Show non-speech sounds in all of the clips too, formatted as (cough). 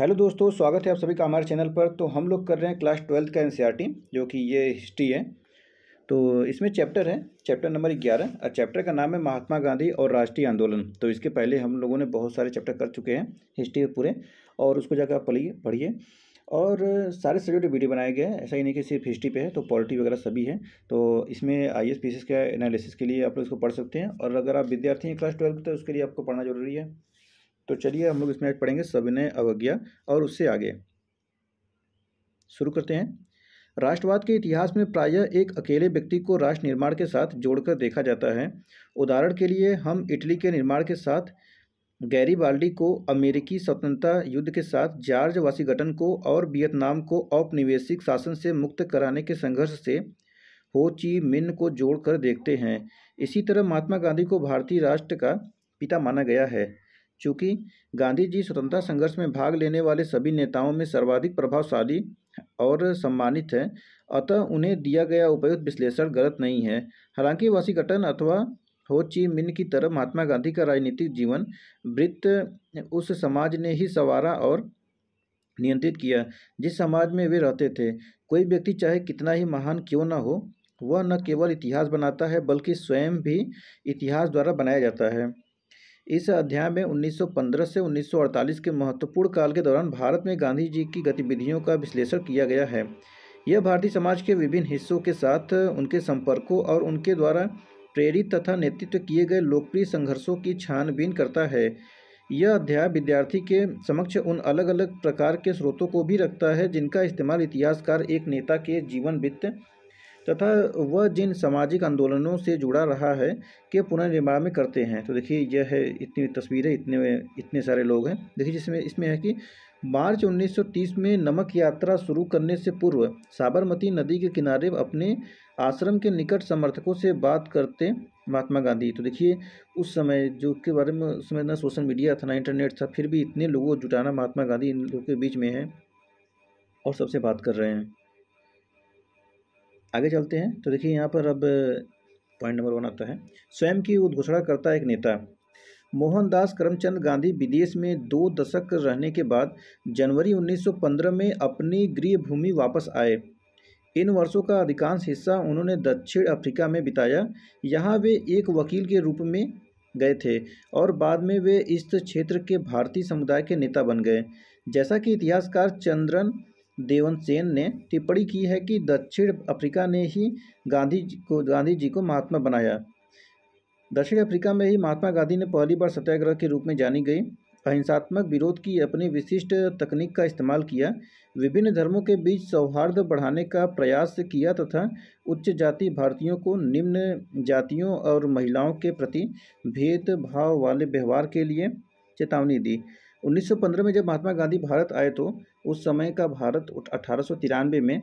hello दोस्तों स्वागत है आप सभी का हमारे चैनल पर तो हम लोग कर रहे हैं क्लास ट्वेल्थ का एन e जो कि ये हिस्ट्री है तो इसमें चैप्टर है चैप्टर नंबर ग्यारह और चैप्टर का नाम है महात्मा गांधी और राष्ट्रीय आंदोलन तो इसके पहले हम लोगों ने बहुत सारे चैप्टर कर चुके हैं हिस्ट्री के पूरे और उसको जाकर आप पढ़िए पढ़िए और सारे सब्जेक्ट वीडियो बनाए गए हैं ऐसा ही नहीं कि सिर्फ हिस्ट्री पे है तो पॉलिटी वगैरह सभी है तो इसमें आई एस पी एस का एनालिसिस के लिए आप लोग इसको पढ़ सकते हैं और अगर आप विद्यार्थी हैं क्लास ट्वेल्व तो उसके लिए आपको पढ़ना जरूरी है तो चलिए हम लोग इसमें आज पढ़ेंगे सविनय अवज्ञा और उससे आगे शुरू करते हैं राष्ट्रवाद के इतिहास में प्रायः एक अकेले व्यक्ति को राष्ट्र निर्माण के साथ जोड़कर देखा जाता है उदाहरण के लिए हम इटली के निर्माण के साथ गैरी बाल्डी को अमेरिकी स्वतंत्रता युद्ध के साथ जॉर्ज वाशिंगटन को और वियतनाम को औपनिवेशिक शासन से मुक्त कराने के संघर्ष से हो ची मिन को जोड़कर देखते हैं इसी तरह महात्मा गांधी को भारतीय राष्ट्र का पिता माना गया है चूँकि गांधी जी स्वतंत्रता संघर्ष में भाग लेने वाले सभी नेताओं में सर्वाधिक प्रभावशाली और सम्मानित हैं अतः उन्हें दिया गया उपयुक्त विश्लेषण गलत नहीं है हालांकि वाशिंगटन अथवा हो ची मिन की तरह महात्मा गांधी का राजनीतिक जीवन वृत्त उस समाज ने ही संवारा और नियंत्रित किया जिस समाज में वे रहते थे कोई व्यक्ति चाहे कितना ही महान क्यों न हो वह न केवल इतिहास बनाता है बल्कि स्वयं भी इतिहास द्वारा बनाया जाता है इस अध्याय में 1915 से 1948 के महत्वपूर्ण काल के दौरान भारत में गांधी जी की गतिविधियों का विश्लेषण किया गया है यह भारतीय समाज के विभिन्न हिस्सों के साथ उनके संपर्कों और उनके द्वारा प्रेरित तथा नेतृत्व किए गए लोकप्रिय संघर्षों की छानबीन करता है यह अध्याय विद्यार्थी के समक्ष उन अलग अलग प्रकार के स्रोतों को भी रखता है जिनका इस्तेमाल इतिहासकार एक नेता के जीवन वित्त तथा वह जिन सामाजिक आंदोलनों से जुड़ा रहा है के पुनर्निर्माण में करते हैं तो देखिए यह है इतनी तस्वीरें इतने इतने सारे लोग हैं देखिए जिसमें इसमें है कि मार्च 1930 में नमक यात्रा शुरू करने से पूर्व साबरमती नदी के किनारे अपने आश्रम के निकट समर्थकों से बात करते महात्मा गांधी तो देखिए उस समय जो के बारे में उस समय ना सोशल मीडिया था ना इंटरनेट था फिर भी इतने लोगों को जुटाना महात्मा गांधी इन लोगों के बीच में है और सबसे बात कर रहे हैं आगे चलते हैं तो देखिए यहाँ पर अब पॉइंट नंबर वन आता है स्वयं की उद्घोषणा करता एक नेता मोहनदास करमचंद गांधी विदेश में दो दशक रहने के बाद जनवरी 1915 में अपनी गृह भूमि वापस आए इन वर्षों का अधिकांश हिस्सा उन्होंने दक्षिण अफ्रीका में बिताया यहाँ वे एक वकील के रूप में गए थे और बाद में वे इस क्षेत्र के भारतीय समुदाय के नेता बन गए जैसा कि इतिहासकार चंद्रन देवन सेन ने टिप्पणी की है कि दक्षिण अफ्रीका ने ही गांधी को गांधी जी को महात्मा बनाया दक्षिण अफ्रीका में ही महात्मा गांधी ने पहली बार सत्याग्रह के रूप में जानी गई अहिंसात्मक विरोध की अपनी विशिष्ट तकनीक का इस्तेमाल किया विभिन्न धर्मों के बीच सौहार्द बढ़ाने का प्रयास किया तथा उच्च जाति भारतीयों को निम्न जातियों और महिलाओं के प्रति भेदभाव वाले व्यवहार के लिए चेतावनी दी 1915 में जब महात्मा गांधी भारत आए तो उस समय का भारत अठारह में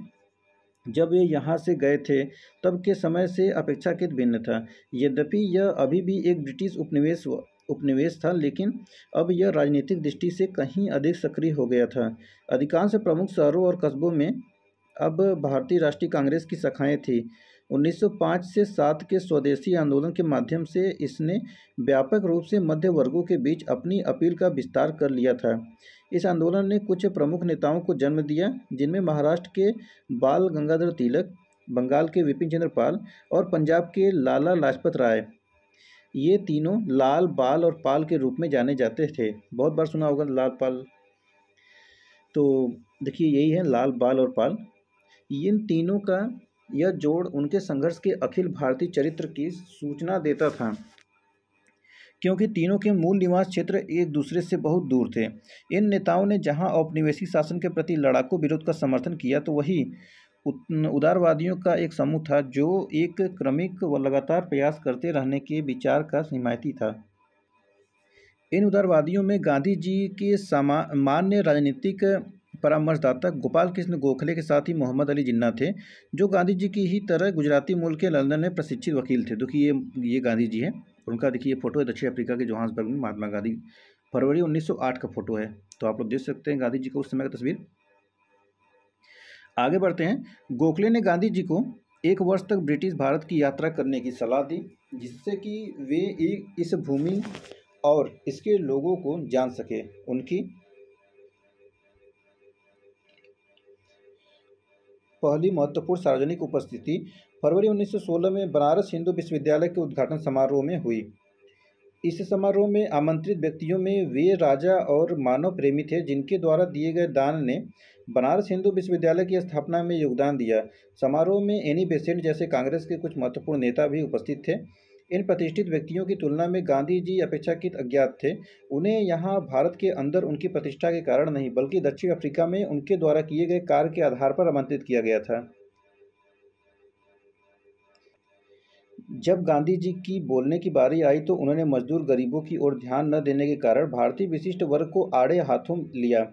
जब ये यहाँ से गए थे तब के समय से अपेक्षाकृत भिन्न था यद्यपि यह अभी भी एक ब्रिटिश उपनिवेश उपनिवेश था लेकिन अब यह राजनीतिक दृष्टि से कहीं अधिक सक्रिय हो गया था अधिकांश प्रमुख शहरों और कस्बों में अब भारतीय राष्ट्रीय कांग्रेस की शाखाएँ थीं 1905 से 7 के स्वदेशी आंदोलन के माध्यम से इसने व्यापक रूप से मध्य वर्गों के बीच अपनी अपील का विस्तार कर लिया था इस आंदोलन ने कुछ प्रमुख नेताओं को जन्म दिया जिनमें महाराष्ट्र के बाल गंगाधर तिलक बंगाल के विपिन चंद्र पाल और पंजाब के लाला लाजपत राय ये तीनों लाल बाल और पाल के रूप में जाने जाते थे बहुत बार सुना होगा लाल पाल तो देखिए यही है लाल बाल और पाल इन तीनों का यह जोड़ उनके संघर्ष के अखिल भारतीय चरित्र की सूचना देता था क्योंकि तीनों के मूल निवास क्षेत्र एक दूसरे से बहुत दूर थे इन नेताओं ने जहां औपनिवेशिक शासन के प्रति लड़ाकू विरोध का समर्थन किया तो वही उदारवादियों का एक समूह था जो एक क्रमिक व लगातार प्रयास करते रहने के विचार का हिमायती था इन उदारवादियों में गांधी जी के सामान्य राजनीतिक परामर्शदाता गोपाल कृष्ण गोखले के साथ ही मोहम्मद अली जिन्ना थे जो गांधी जी की ही तरह गुजराती मूल के लंदन में प्रशिक्षित वकील थे देखिए ये ये गांधी जी हैं उनका देखिए ये फोटो है दक्षिण अफ्रीका के जोहान्सबर्ग में महात्मा गांधी फरवरी 1908 का फोटो है तो आप लोग देख सकते हैं गांधी जी का उस समय का तस्वीर आगे बढ़ते हैं गोखले ने गांधी जी को एक वर्ष तक ब्रिटिश भारत की यात्रा करने की सलाह दी जिससे कि वे इस भूमि और इसके लोगों को जान सके उनकी पहली महत्वपूर्ण सार्वजनिक उपस्थिति फरवरी 1916 में बनारस हिंदू विश्वविद्यालय के उद्घाटन समारोह में हुई इस समारोह में आमंत्रित व्यक्तियों में वे राजा और मानव प्रेमी थे जिनके द्वारा दिए गए दान ने बनारस हिंदू विश्वविद्यालय की स्थापना में योगदान दिया समारोह में एनी बेसेंट जैसे कांग्रेस के कुछ महत्वपूर्ण नेता भी उपस्थित थे इन प्रतिष्ठित व्यक्तियों की तुलना में गांधी जी अपेक्षाकृत अज्ञात थे उन्हें यहाँ भारत के अंदर उनकी प्रतिष्ठा के कारण नहीं बल्कि दक्षिण अफ्रीका में उनके द्वारा किए गए कार्य के आधार पर आमंत्रित किया गया था जब गांधी जी की बोलने की बारी आई तो उन्होंने मजदूर गरीबों की ओर ध्यान न देने के कारण भारतीय विशिष्ट वर्ग को आड़े हाथों लिया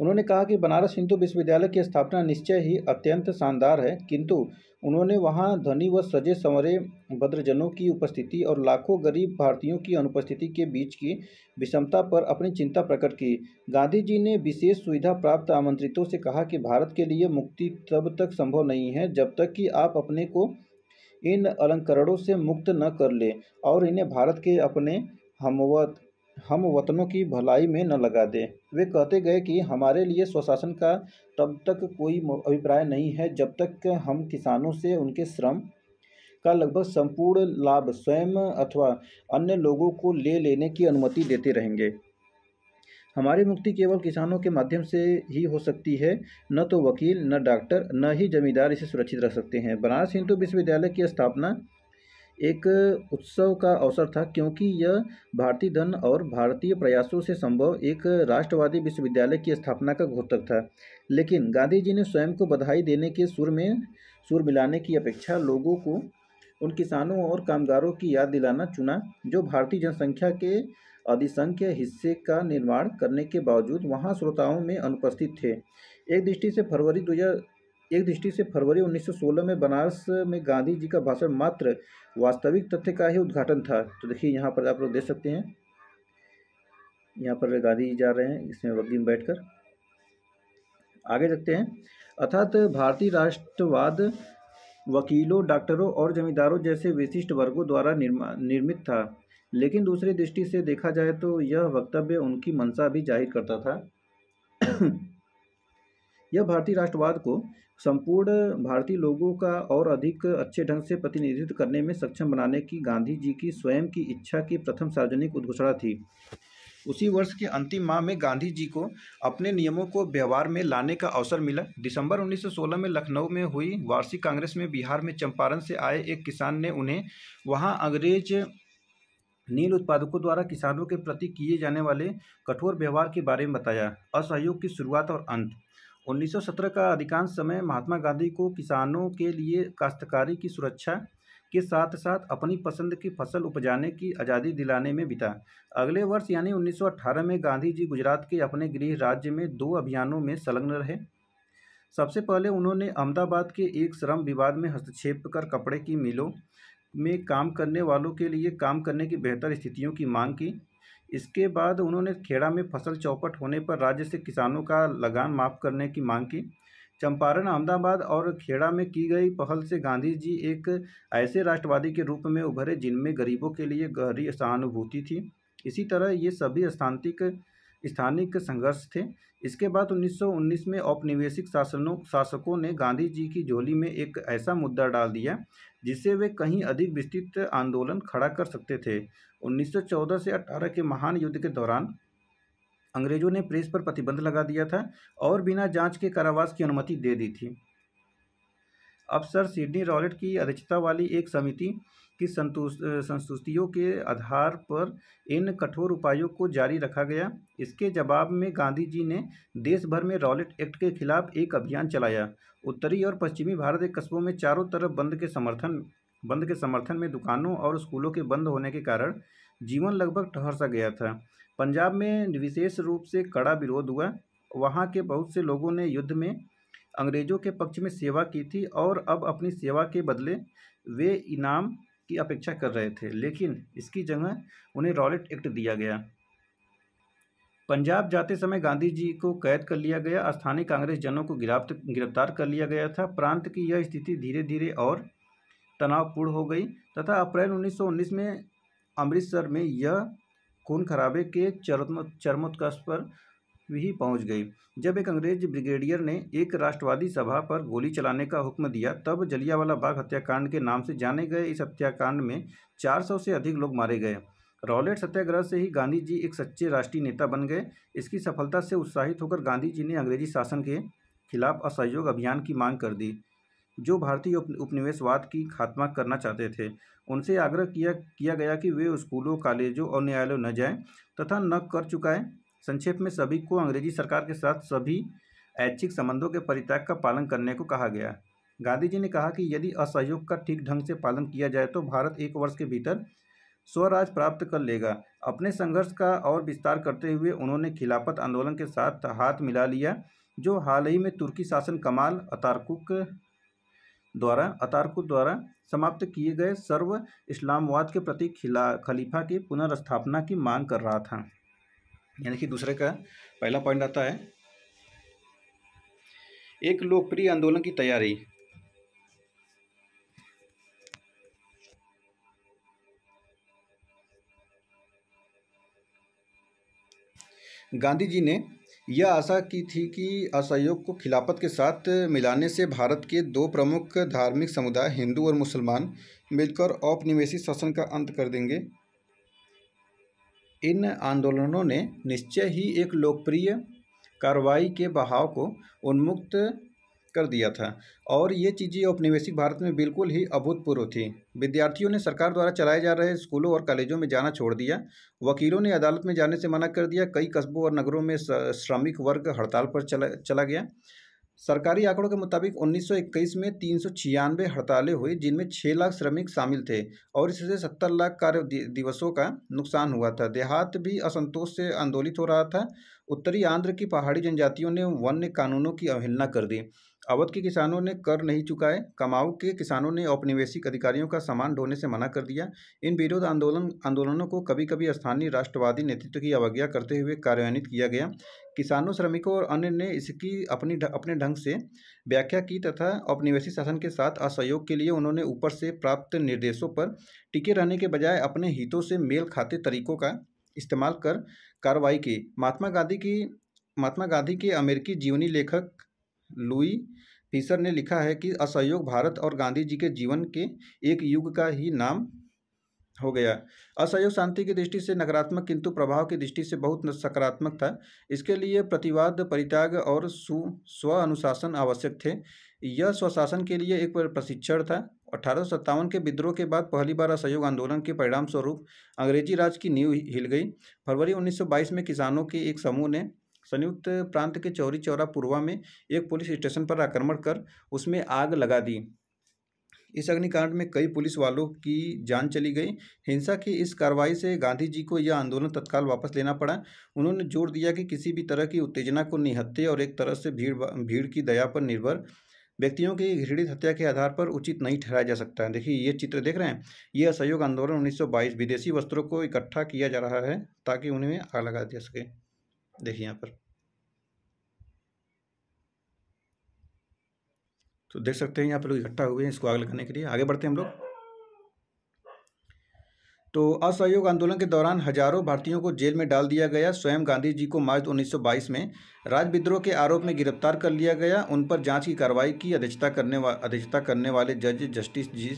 उन्होंने कहा कि बनारस हिंदू विश्वविद्यालय की स्थापना निश्चय ही अत्यंत शानदार है किंतु उन्होंने वहां धनी व सजे संवरे भद्रजनों की उपस्थिति और लाखों गरीब भारतीयों की अनुपस्थिति के बीच की विषमता पर अपनी चिंता प्रकट की गांधी जी ने विशेष सुविधा प्राप्त आमंत्रितों से कहा कि भारत के लिए मुक्ति तब तक संभव नहीं है जब तक कि आप अपने को इन अलंकरणों से मुक्त न कर ले और इन्हें भारत के अपने हमवत हम वतनों की भलाई में न लगा दें वे कहते गए कि हमारे लिए स्वशासन का तब तक कोई अभिप्राय नहीं है जब तक हम किसानों से उनके श्रम का लगभग संपूर्ण लाभ स्वयं अथवा अन्य लोगों को ले लेने की अनुमति देते रहेंगे हमारी मुक्ति केवल किसानों के माध्यम से ही हो सकती है न तो वकील न डॉक्टर न ही जमींदार इसे सुरक्षित रख सकते हैं बनारस हिंदू विश्वविद्यालय की स्थापना एक उत्सव का अवसर था क्योंकि यह भारतीय धन और भारतीय प्रयासों से संभव एक राष्ट्रवादी विश्वविद्यालय की स्थापना का घोतक था लेकिन गांधी जी ने स्वयं को बधाई देने के सुर में सुर मिलाने की अपेक्षा लोगों को उन किसानों और कामगारों की याद दिलाना चुना जो भारतीय जनसंख्या के अधिसंख्य हिस्से का निर्माण करने के बावजूद वहाँ श्रोताओं में अनुपस्थित थे एक दृष्टि से फरवरी दो एक दृष्टि से फरवरी 1916 में बनारस में गांधी जी का भाषण मात्र वास्तविक तथ्य का ही उद्घाटन था तो देखिए यहाँ पर आप लोग देख सकते हैं यहाँ पर गांधी जी जा रहे हैं इसमें वग्गी में बैठ आगे देखते हैं अर्थात भारतीय राष्ट्रवाद वकीलों डॉक्टरों और जमींदारों जैसे विशिष्ट वर्गों द्वारा निर्मित था लेकिन दूसरी दृष्टि से देखा जाए तो यह वक्तव्य उनकी मंशा भी जाहिर करता था यह भारतीय राष्ट्रवाद को संपूर्ण भारतीय लोगों का और अधिक अच्छे ढंग से प्रतिनिधित्व करने में सक्षम बनाने की गांधी जी की स्वयं की इच्छा की प्रथम सार्वजनिक उद्घोषणा थी उसी वर्ष के अंतिम माह में गांधी जी को अपने नियमों को व्यवहार में लाने का अवसर मिला दिसंबर 1916 में लखनऊ में हुई वार्षिक कांग्रेस में बिहार में चंपारण से आए एक किसान ने उन्हें वहां अंग्रेज नील उत्पादकों द्वारा किसानों के प्रति किए जाने वाले कठोर व्यवहार के बारे में बताया असहयोग की शुरुआत और अंत 1917 का अधिकांश समय महात्मा गांधी को किसानों के लिए काश्तकारी की सुरक्षा के साथ साथ अपनी पसंद की फसल उपजाने की आज़ादी दिलाने में बिता अगले वर्ष यानी 1918 में गांधी जी गुजरात के अपने गृह राज्य में दो अभियानों में संलग्न रहे सबसे पहले उन्होंने अहमदाबाद के एक श्रम विवाद में हस्तक्षेप कर कपड़े की मिलों में काम करने वालों के लिए काम करने की बेहतर स्थितियों की मांग की इसके बाद उन्होंने खेड़ा में फसल चौपट होने पर राज्य से किसानों का लगान माफ करने की मांग की चंपारण अहमदाबाद और खेड़ा में की गई पहल से गांधी जी एक ऐसे राष्ट्रवादी के रूप में उभरे जिनमें गरीबों के लिए गहरी सहानुभूति थी इसी तरह ये सभी स्थानिक स्थानिक संघर्ष थे इसके बाद 1919 में औपनिवेशिक शासनों शासकों ने गांधी जी की झोली में एक ऐसा मुद्दा डाल दिया जिससे वे कहीं अधिक विस्तृत आंदोलन खड़ा कर सकते थे 1914 से 18 के महान युद्ध के दौरान अंग्रेजों ने प्रेस पर प्रतिबंध लगा दिया था और बिना जांच के कारावास की अनुमति दे दी थी अब सर सिडनी रॉलेट की अध्यक्षता वाली एक समिति की संतुष संतुष्टियों के आधार पर इन कठोर उपायों को जारी रखा गया इसके जवाब में गांधी जी ने देश भर में रॉलेट एक्ट के खिलाफ एक अभियान चलाया उत्तरी और पश्चिमी भारत के कस्बों में चारों तरफ बंद के समर्थन बंद के समर्थन में दुकानों और स्कूलों के बंद होने के कारण जीवन लगभग ठहर सा गया था पंजाब में विशेष रूप से कड़ा विरोध हुआ वहाँ के बहुत से लोगों ने युद्ध में अंग्रेजों के पक्ष में सेवा की थी और अब अपनी सेवा के बदले वे इनाम की अपेक्षा कर रहे थे लेकिन इसकी जगह उन्हें रॉलेट एक्ट दिया गया पंजाब जाते समय गांधी जी को कैद कर लिया गया स्थानीय कांग्रेस जनों को गिरफ्त गिरफ्तार कर लिया गया था प्रांत की यह स्थिति धीरे धीरे और तनावपूर्ण हो गई तथा अप्रैल 1919 में अमृतसर में यह खून खराबे के चरमोत्कर्ष पर भी पहुंच गई जब एक अंग्रेज ब्रिगेडियर ने एक राष्ट्रवादी सभा पर गोली चलाने का हुक्म दिया तब जलियावाला बाग हत्याकांड के नाम से जाने गए इस हत्याकांड में 400 से अधिक लोग मारे गए रॉलेट सत्याग्रह से ही गांधी जी एक सच्चे राष्ट्रीय नेता बन गए इसकी सफलता से उत्साहित होकर गांधी जी ने अंग्रेजी शासन के खिलाफ असहयोग अभियान की मांग कर दी जो भारतीय उपनिवेशवाद की खात्मा करना चाहते थे उनसे आग्रह किया किया गया कि वे स्कूलों कॉलेजों और न्यायालयों न जाएं तथा न कर चुकाएं संक्षेप में सभी को अंग्रेजी सरकार के साथ सभी ऐच्छिक संबंधों के परित्याग का पालन करने को कहा गया गांधी जी ने कहा कि यदि असहयोग का ठीक ढंग से पालन किया जाए तो भारत एक वर्ष के भीतर स्वराज प्राप्त कर लेगा अपने संघर्ष का और विस्तार करते हुए उन्होंने खिलाफत आंदोलन के साथ हाथ मिला लिया जो हाल ही में तुर्की शासन कमाल अतारकुक द्वारा अतारकुक द्वारा समाप्त किए गए सर्व इस्लामवाद के प्रति खिला खलीफा की पुनर्स्थापना की मांग कर रहा था यानी कि दूसरे का पहला पॉइंट आता है एक लोकप्रिय आंदोलन की तैयारी गांधी जी ने यह आशा की थी कि असहयोग को खिलाफत के साथ मिलाने से भारत के दो प्रमुख धार्मिक समुदाय हिंदू और मुसलमान मिलकर औपनिवेशिक शासन का अंत कर देंगे इन आंदोलनों ने निश्चय ही एक लोकप्रिय कार्रवाई के बहाव को उन्मुक्त कर दिया था और ये चीज़ें औपनिवेशिक भारत में बिल्कुल ही अभूतपूर्व थी विद्यार्थियों ने सरकार द्वारा चलाए जा रहे स्कूलों और कॉलेजों में जाना छोड़ दिया वकीलों ने अदालत में जाने से मना कर दिया कई कस्बों और नगरों में श्रमिक वर्ग हड़ताल पर चला चला गया सरकारी आंकड़ों के मुताबिक 1921 में तीन सौ छियानवे हड़तालें हुई जिनमें छः लाख श्रमिक शामिल थे और इससे सत्तर लाख कार्य दिवसों का नुकसान हुआ था देहात भी असंतोष से आंदोलित हो रहा था उत्तरी आंध्र की पहाड़ी जनजातियों ने वन्य कानूनों की अवहेलना कर दी अवध के किसानों ने कर नहीं चुकाए कमाऊ के किसानों ने औपनिवेशिक अधिकारियों का सामान ढोने से मना कर दिया इन विरोध आंदोलन आंदोलनों को कभी कभी स्थानीय राष्ट्रवादी नेतृत्व की अवज्ञा करते हुए कार्यान्वित किया गया किसानों श्रमिकों और अन्य ने इसकी अपनी अपने ढंग से व्याख्या की तथा औपनिवेशिक शासन के साथ असहयोग के लिए उन्होंने ऊपर से प्राप्त निर्देशों पर टिके रहने के बजाय अपने हितों से मेल खाते तरीकों का इस्तेमाल कर कार्रवाई की महात्मा गांधी की महात्मा गांधी के अमेरिकी जीवनी लेखक लुई फिशर ने लिखा है कि असहयोग भारत और गांधी जी के जीवन के एक युग का ही नाम हो गया असहयोग शांति की दृष्टि से नकारात्मक किंतु प्रभाव की दृष्टि से बहुत सकारात्मक था इसके लिए प्रतिवाद परित्याग और सु स्व अनुशासन आवश्यक थे यह स्वशासन के लिए एक प्रशिक्षण था अठारह के विद्रोह के बाद पहली बार असहयोग आंदोलन के परिणाम स्वरूप अंग्रेजी राज की नींव हिल गई फरवरी 1922 में किसानों के एक समूह ने संयुक्त प्रांत के चौरी चौरा पूर्वा में एक पुलिस स्टेशन पर आक्रमण कर उसमें आग लगा दी इस अग्निकांड में कई पुलिस वालों की जान चली गई हिंसा की इस कार्रवाई से गांधी जी को यह आंदोलन तत्काल वापस लेना पड़ा उन्होंने जोर दिया कि किसी भी तरह की उत्तेजना को निहत्ते और एक तरह से भीड़ भीड़ की दया पर निर्भर व्यक्तियों की घृणित हत्या के आधार पर उचित नहीं ठहराया जा सकता है देखिए ये चित्र देख रहे हैं यह असहयोग आंदोलन 1922 विदेशी वस्त्रों को इकट्ठा किया जा रहा है ताकि उन्हें आग लगा दिया सके देखिए यहाँ पर तो देख सकते हैं यहाँ पर लोग इकट्ठा हुए हैं इसको आग लगाने के लिए आगे बढ़ते हैं हम लोग तो असहयोग आंदोलन के दौरान हजारों भारतीयों को जेल में डाल दिया गया स्वयं गांधी जी को मार्च 1922 में राज विद्रोह के आरोप में गिरफ्तार कर लिया गया उन पर जांच की कार्रवाई की अध्यक्षता करने वा अध्यक्षता करने वाले जज justice G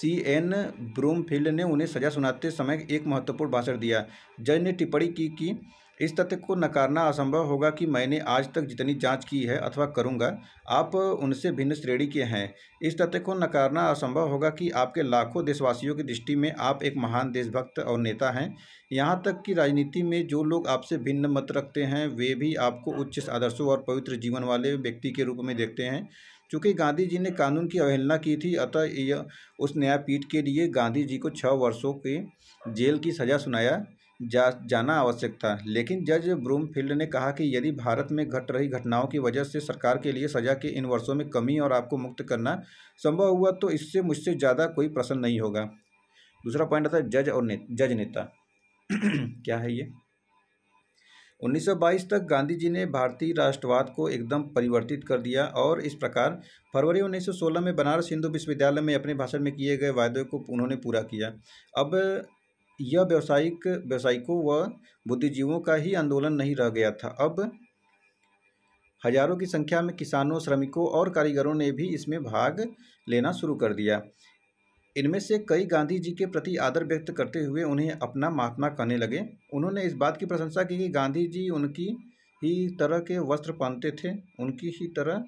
C N Broomfield ने उन्हें सजा सुनाते समय एक महत्वपूर्ण भाषण दिया जज ने टिप्पणी की कि इस तथ्य को नकारना असंभव होगा कि मैंने आज तक जितनी जांच की है अथवा करूंगा आप उनसे भिन्न श्रेणी के हैं इस तथ्य को नकारना असंभव होगा कि आपके लाखों देशवासियों की दृष्टि में आप एक महान देशभक्त और नेता हैं यहाँ तक कि राजनीति में जो लोग आपसे भिन्न मत रखते हैं वे भी आपको उच्च आदर्शों और पवित्र जीवन वाले व्यक्ति के रूप में देखते हैं चूँकि गांधी जी ने कानून की अवहेलना की थी अतः उस न्यायपीठ के लिए गांधी जी को छः वर्षों के जेल की सज़ा सुनाया जा जाना आवश्यक था लेकिन जज ब्रूमफील्ड ने कहा कि यदि भारत में घट रही घटनाओं की वजह से सरकार के लिए सजा के इन वर्षों में कमी और आपको मुक्त करना संभव हुआ तो इससे मुझसे ज़्यादा कोई प्रसन्न नहीं होगा दूसरा पॉइंट आता जज और ने, जज नेता (clears throat) क्या है ये 1922 तक गांधी जी ने भारतीय राष्ट्रवाद को एकदम परिवर्तित कर दिया और इस प्रकार फरवरी 1916 में बनारस हिंदू विश्वविद्यालय में अपने भाषण में किए गए वायदे को उन्होंने पूरा किया अब यह व्यावसायिक व्यावसायिकों व बुद्धिजीवों का ही आंदोलन नहीं रह गया था अब हजारों की संख्या में किसानों श्रमिकों और कारीगरों ने भी इसमें भाग लेना शुरू कर दिया इनमें से कई गांधी जी के प्रति आदर व्यक्त करते हुए उन्हें अपना महात्मा कहने लगे उन्होंने इस बात की प्रशंसा की कि गांधी जी उनकी ही तरह के वस्त्र पहनते थे उनकी ही तरह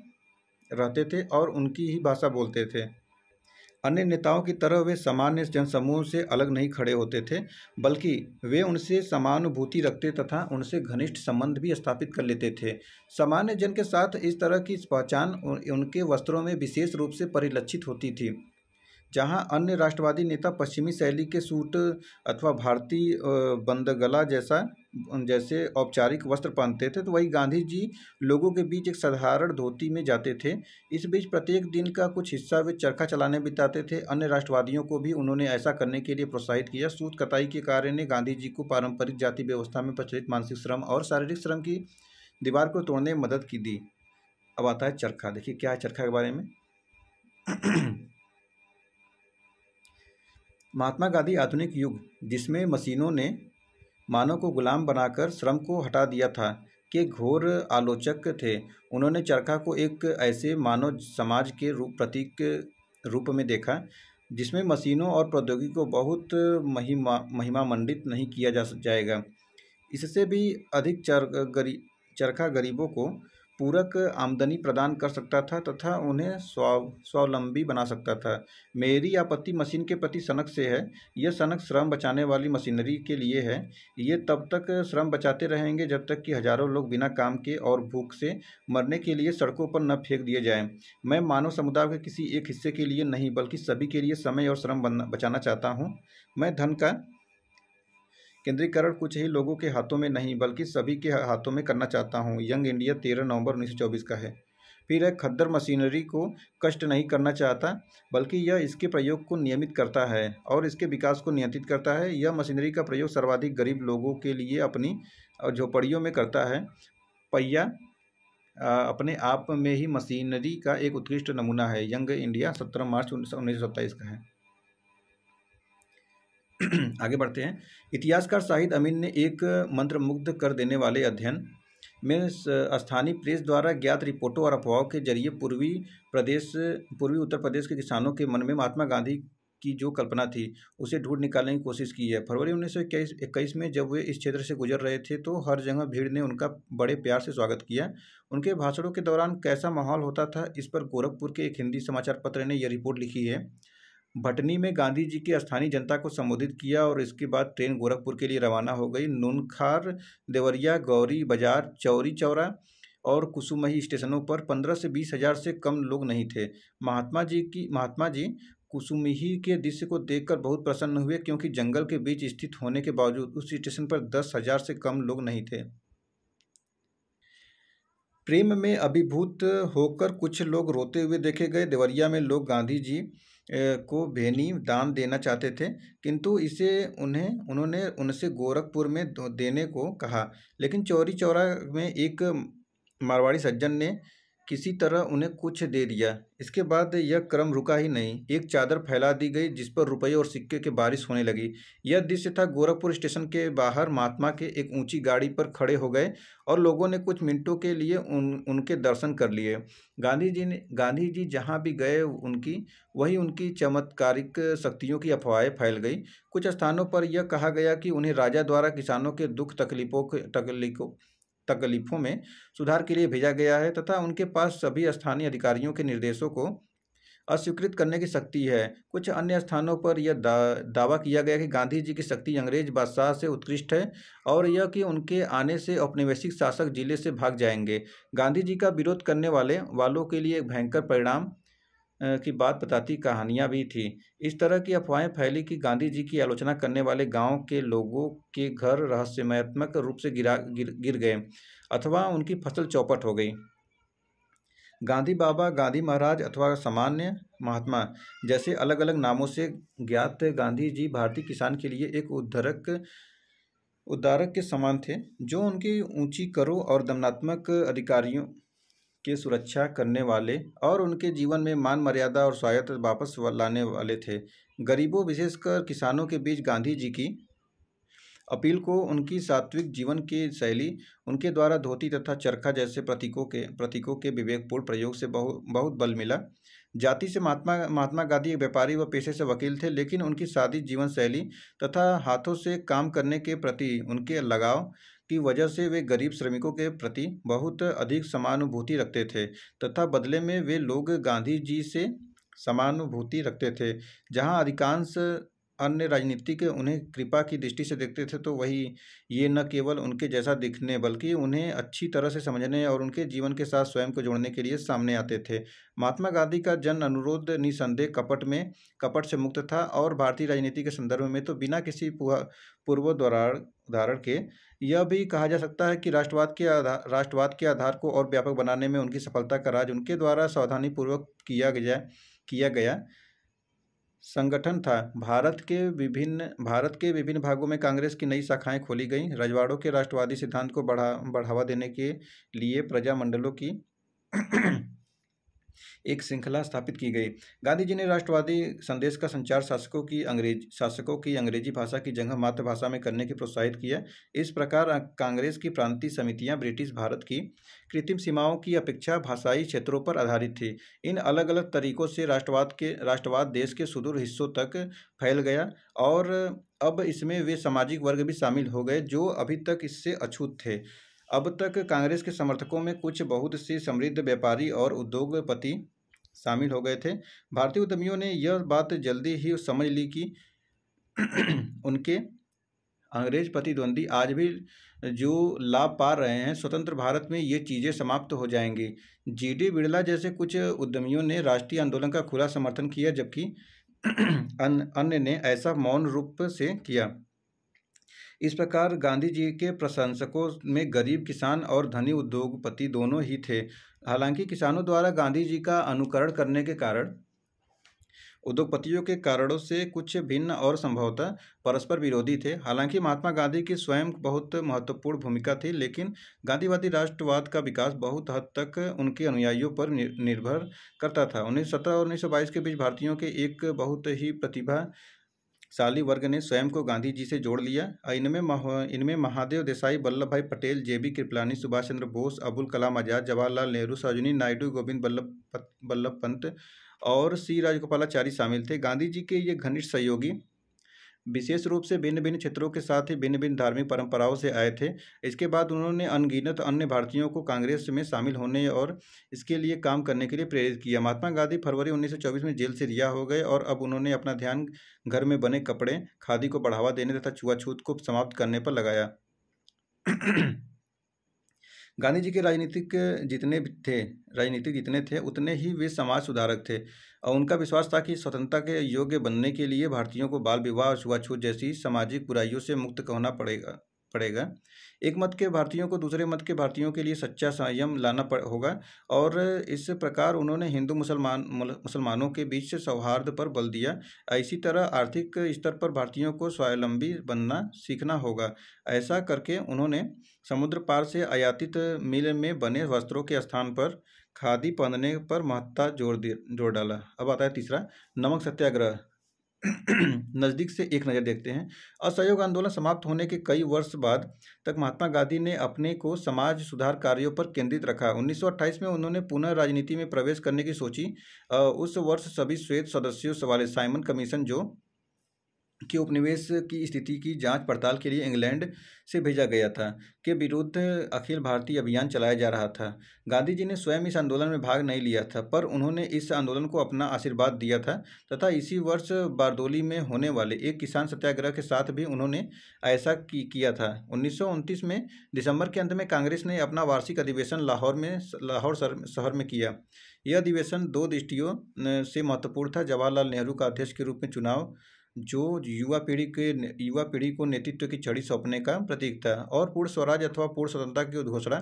रहते थे और उनकी ही भाषा बोलते थे अन्य नेताओं की तरह वे सामान्य जनसमूह से अलग नहीं खड़े होते थे बल्कि वे उनसे समानुभूति रखते तथा उनसे घनिष्ठ संबंध भी स्थापित कर लेते थे सामान्य जन के साथ इस तरह की पहचान उनके वस्त्रों में विशेष रूप से परिलक्षित होती थी जहां अन्य राष्ट्रवादी नेता पश्चिमी शैली के सूट अथवा भारतीय बंदगला जैसा जैसे औपचारिक वस्त्र पहनते थे तो वही गांधी जी लोगों के बीच एक साधारण धोती में जाते थे इस बीच प्रत्येक दिन का कुछ हिस्सा वे चरखा चलाने बिताते थे अन्य राष्ट्रवादियों को भी उन्होंने ऐसा करने के लिए प्रोत्साहित किया सूत कताई के कार्य ने गांधी जी को पारंपरिक जाति व्यवस्था में प्रचलित मानसिक श्रम और शारीरिक श्रम की दीवार को तोड़ने में मदद की दी अब आता है चरखा देखिए क्या है चरखा के बारे में महात्मा गांधी आधुनिक युग जिसमें मशीनों ने मानव को गुलाम बनाकर श्रम को हटा दिया था के घोर आलोचक थे उन्होंने चरखा को एक ऐसे मानव समाज के रूप प्रतीक रूप में देखा जिसमें मशीनों और प्रौद्योगिकी को बहुत महिमा महिमामंडित नहीं किया जा जाएगा इससे भी अधिक चर गरी, चरखा गरीबों को पूरक आमदनी प्रदान कर सकता था तथा उन्हें स्वाव स्वावलंबी बना सकता था मेरी आपत्ति मशीन के प्रति सनक से है यह सनक श्रम बचाने वाली मशीनरी के लिए है ये तब तक श्रम बचाते रहेंगे जब तक कि हजारों लोग बिना काम के और भूख से मरने के लिए सड़कों पर न फेंक दिए जाएं मैं मानव समुदाय के किसी एक हिस्से के लिए नहीं बल्कि सभी के लिए समय और श्रम बचाना चाहता हूँ मैं धन का केंद्रीकरण कुछ ही लोगों के हाथों में नहीं बल्कि सभी के हाथों में करना चाहता हूँ यंग इंडिया तेरह नवंबर उन्नीस का है फिर यह खद्दर मशीनरी को कष्ट नहीं करना चाहता बल्कि यह इसके प्रयोग को नियमित करता है और इसके विकास को नियंत्रित करता है यह मशीनरी का प्रयोग सर्वाधिक गरीब लोगों के लिए अपनी झोपड़ियों में करता है पहिया अपने आप में ही मशीनरी का एक उत्कृष्ट नमूना है यंग इंडिया सत्रह मार्च उन्नीस का है (clears throat) आगे बढ़ते हैं इतिहासकार शाहिद अमीन ने एक मंत्रमुग्ध कर देने वाले अध्ययन में स्थानीय प्रेस द्वारा ज्ञात रिपोर्टों और अफवाहों के जरिए पूर्वी प्रदेश पूर्वी उत्तर प्रदेश के किसानों के मन में महात्मा गांधी की जो कल्पना थी उसे ढूंढ निकालने की कोशिश की है फरवरी उन्नीस सौ इक्कीस में जब वे इस क्षेत्र से गुजर रहे थे तो हर जगह भीड़ ने उनका बड़े प्यार से स्वागत किया उनके भाषणों के दौरान कैसा माहौल होता था इस पर गोरखपुर के एक हिंदी समाचार पत्र ने यह रिपोर्ट लिखी है भटनी में गांधी जी की स्थानीय जनता को संबोधित किया और इसके बाद ट्रेन गोरखपुर के लिए रवाना हो गई नूनखार देवरिया गौरी बाजार चौरी चौरा और कुसुमही स्टेशनों पर पंद्रह से बीस हजार से कम लोग नहीं थे महात्मा जी की महात्मा जी कुसुमही के दृश्य को देखकर बहुत प्रसन्न हुए क्योंकि जंगल के बीच स्थित होने के बावजूद उस स्टेशन पर दस हजार से कम लोग नहीं थे प्रेम में अभिभूत होकर कुछ लोग रोते हुए देखे गए देवरिया में लोग गांधी जी को भेनी दान देना चाहते थे किंतु इसे उन्हें उन्होंने उनसे गोरखपुर में देने को कहा लेकिन चौरी चौरा में एक मारवाड़ी सज्जन ने किसी तरह उन्हें कुछ दे दिया इसके बाद यह क्रम रुका ही नहीं एक चादर फैला दी गई जिस पर रुपये और सिक्के की बारिश होने लगी यह दृश्य था गोरखपुर स्टेशन के बाहर महात्मा के एक ऊंची गाड़ी पर खड़े हो गए और लोगों ने कुछ मिनटों के लिए उन उनके दर्शन कर लिए गांधी जी ने गांधी जी जहाँ भी गए उनकी वहीं उनकी चमत्कारिक शक्तियों की अफवाहें फैल गई कुछ स्थानों पर यह कहा गया कि उन्हें राजा द्वारा किसानों के दुख तकलीफों तकलीफों तकलीफ़ों में सुधार के लिए भेजा गया है तथा उनके पास सभी स्थानीय अधिकारियों के निर्देशों को अस्वीकृत करने की शक्ति है कुछ अन्य स्थानों पर यह दा, दावा किया गया कि गांधी जी की शक्ति अंग्रेज बादशाह से उत्कृष्ट है और यह कि उनके आने से औपनिवेशिक शासक जिले से भाग जाएंगे गांधी जी का विरोध करने वाले वालों के लिए एक भयंकर परिणाम की बात बताती कहानियां भी थी इस तरह की अफवाहें फैली कि गांधी जी की आलोचना करने वाले गांव के लोगों के घर रहस्यमयत्मक रूप से गिरा गिर, गिर गए अथवा उनकी फसल चौपट हो गई गांधी बाबा गांधी महाराज अथवा सामान्य महात्मा जैसे अलग अलग नामों से ज्ञात गांधी जी भारतीय किसान के लिए एक उद्धरक उद्धारक के समान थे जो उनकी ऊंची करो और दमनात्मक अधिकारियों की सुरक्षा करने वाले और उनके जीवन में मान मर्यादा और स्वायत्त वापस लाने वाले थे गरीबों विशेषकर किसानों के बीच गांधी जी की अपील को उनकी सात्विक जीवन की शैली उनके द्वारा धोती तथा चरखा जैसे प्रतीकों के प्रतीकों के विवेकपूर्ण प्रयोग से बहु बहुत बल मिला जाति से महात्मा महात्मा गांधी एक व्यापारी व पेशे से वकील थे लेकिन उनकी सादी जीवन शैली तथा हाथों से काम करने के प्रति उनके लगाव की वजह से वे गरीब श्रमिकों के प्रति बहुत अधिक समानुभूति रखते थे तथा बदले में वे लोग गांधी जी से समानुभूति रखते थे जहां अधिकांश अन्य राजनीतिक उन्हें कृपा की दृष्टि से देखते थे तो वही ये न केवल उनके जैसा दिखने बल्कि उन्हें अच्छी तरह से समझने और उनके जीवन के साथ स्वयं को जोड़ने के लिए सामने आते थे महात्मा गांधी का जन अनुरोध निसंदेह कपट में कपट से मुक्त था और भारतीय राजनीति के संदर्भ में तो बिना किसी पूर्व उदाहरण के यह भी कहा जा सकता है कि राष्ट्रवाद के आधार राष्ट्रवाद के आधार को और व्यापक बनाने में उनकी सफलता का राज उनके द्वारा सावधानीपूर्वक किया गया किया गया संगठन था भारत के विभिन्न भारत के विभिन्न भागों में कांग्रेस की नई शाखाएं खोली गईं रजवाड़ों के राष्ट्रवादी सिद्धांत को बढ़ा बढ़ावा देने के लिए प्रजामंडलों की एक श्रृंखला स्थापित की गई गांधी जी ने राष्ट्रवादी संदेश का संचार शासकों की अंग्रेज शासकों की अंग्रेजी भाषा की जगह मातृभाषा में करने के प्रोत्साहित किया इस प्रकार कांग्रेस की प्रांतीय समितियां ब्रिटिश भारत की कृत्रिम सीमाओं की अपेक्षा भाषाई क्षेत्रों पर आधारित थी इन अलग अलग तरीकों से राष्ट्रवाद के राष्ट्रवाद देश के सुदूर हिस्सों तक फैल गया और अब इसमें वे सामाजिक वर्ग भी शामिल हो गए जो अभी तक इससे अछूत थे अब तक कांग्रेस के समर्थकों में कुछ बहुत से समृद्ध व्यापारी और उद्योगपति शामिल हो गए थे भारतीय उद्यमियों ने यह बात जल्दी ही समझ ली कि (clears throat) उनके अंग्रेज प्रतिद्वंदी आज भी जो लाभ पा रहे हैं स्वतंत्र भारत में ये चीज़ें समाप्त हो जाएंगी जी डी बिड़ला जैसे कुछ उद्यमियों ने राष्ट्रीय आंदोलन का खुला समर्थन किया जबकि (clears throat) अन्य ने ऐसा मौन रूप से किया इस प्रकार गांधी जी के प्रशंसकों में गरीब किसान और धनी उद्योगपति दोनों ही थे हालांकि किसानों द्वारा गांधी जी का अनुकरण करने के कारण उद्योगपतियों के कारणों से कुछ भिन्न और संभवतः परस्पर विरोधी थे हालांकि महात्मा गांधी की स्वयं बहुत महत्वपूर्ण भूमिका थी लेकिन गांधीवादी राष्ट्रवाद का विकास बहुत हद तक उनके अनुयायियों पर निर्भर करता था उन्नीस सत्रह और उन्नीस के बीच भारतीयों के एक बहुत ही प्रतिभा साली वर्ग ने स्वयं को गांधी जी से जोड़ लिया इनमें इनमें महादेव देसाई वल्लभ भाई पटेल जे बी कृपलानी सुभाष चंद्र बोस अबुल कलाम आज़ाद जवाहरलाल नेहरू सरोजनी नायडू गोविंद बल्लभ वल्लभ पंत और सी राजगोपालाचारी शामिल थे गांधी जी के ये घनिष्ठ सहयोगी विशेष रूप से भिन्न भिन्न क्षेत्रों के साथ ही भिन्न भिन्न धार्मिक परंपराओं से आए थे इसके बाद उन्होंने अनगिनत अन्य भारतीयों को कांग्रेस में शामिल होने और इसके लिए काम करने के लिए प्रेरित किया महात्मा गांधी फरवरी 1924 में जेल से रिहा हो गए और अब उन्होंने अपना ध्यान घर में बने कपड़े खादी को बढ़ावा देने तथा छुआछूत को समाप्त करने पर लगाया गांधी जी के राजनीतिक जितने थे राजनीतिक जितने थे उतने ही वे समाज सुधारक थे और उनका विश्वास था कि स्वतंत्रता के योग्य बनने के लिए भारतीयों को बाल विवाह और छुआछूत जैसी सामाजिक बुराइयों से मुक्त होना पड़ेगा पड़ेगा एक मत के भारतीयों को दूसरे मत के भारतीयों के लिए सच्चा संयम लाना पड़ होगा और इस प्रकार उन्होंने हिंदू मुसलमान मुसलमानों के बीच सौहार्द पर बल दिया इसी तरह आर्थिक स्तर पर भारतीयों को स्वावलंबी बनना सीखना होगा ऐसा करके उन्होंने समुद्र पार से आयातित मिल में बने वस्त्रों के स्थान पर खादी पहनने पर महत्ता जोर दे जोर डाला अब आता है तीसरा नमक सत्याग्रह (clears throat) नज़दीक से एक नज़र देखते हैं असहयोग आंदोलन समाप्त होने के कई वर्ष बाद तक महात्मा गांधी ने अपने को समाज सुधार कार्यों पर केंद्रित रखा 1928 में उन्होंने पुनः राजनीति में प्रवेश करने की सोची उस वर्ष सभी श्वेत सदस्यों वाले साइमन कमीशन जो के उपनिवेश की स्थिति की जांच पड़ताल के लिए इंग्लैंड से भेजा गया था के विरुद्ध अखिल भारतीय अभियान चलाया जा रहा था गांधी जी ने स्वयं इस आंदोलन में भाग नहीं लिया था पर उन्होंने इस आंदोलन को अपना आशीर्वाद दिया था तथा इसी वर्ष बारदोली में होने वाले एक किसान सत्याग्रह के साथ भी उन्होंने ऐसा की, किया था उन्नीस में दिसंबर के अंत में कांग्रेस ने अपना वार्षिक अधिवेशन लाहौर में लाहौर शहर में किया यह अधिवेशन दो दृष्टियों से महत्वपूर्ण था जवाहरलाल नेहरू का अध्यक्ष के रूप में चुनाव जो युवा पीढ़ी के युवा पीढ़ी को नेतृत्व की छड़ी सौंपने का प्रतीक था और पूर्ण स्वराज अथवा पूर्ण स्वतंत्रता की उद्घोषणा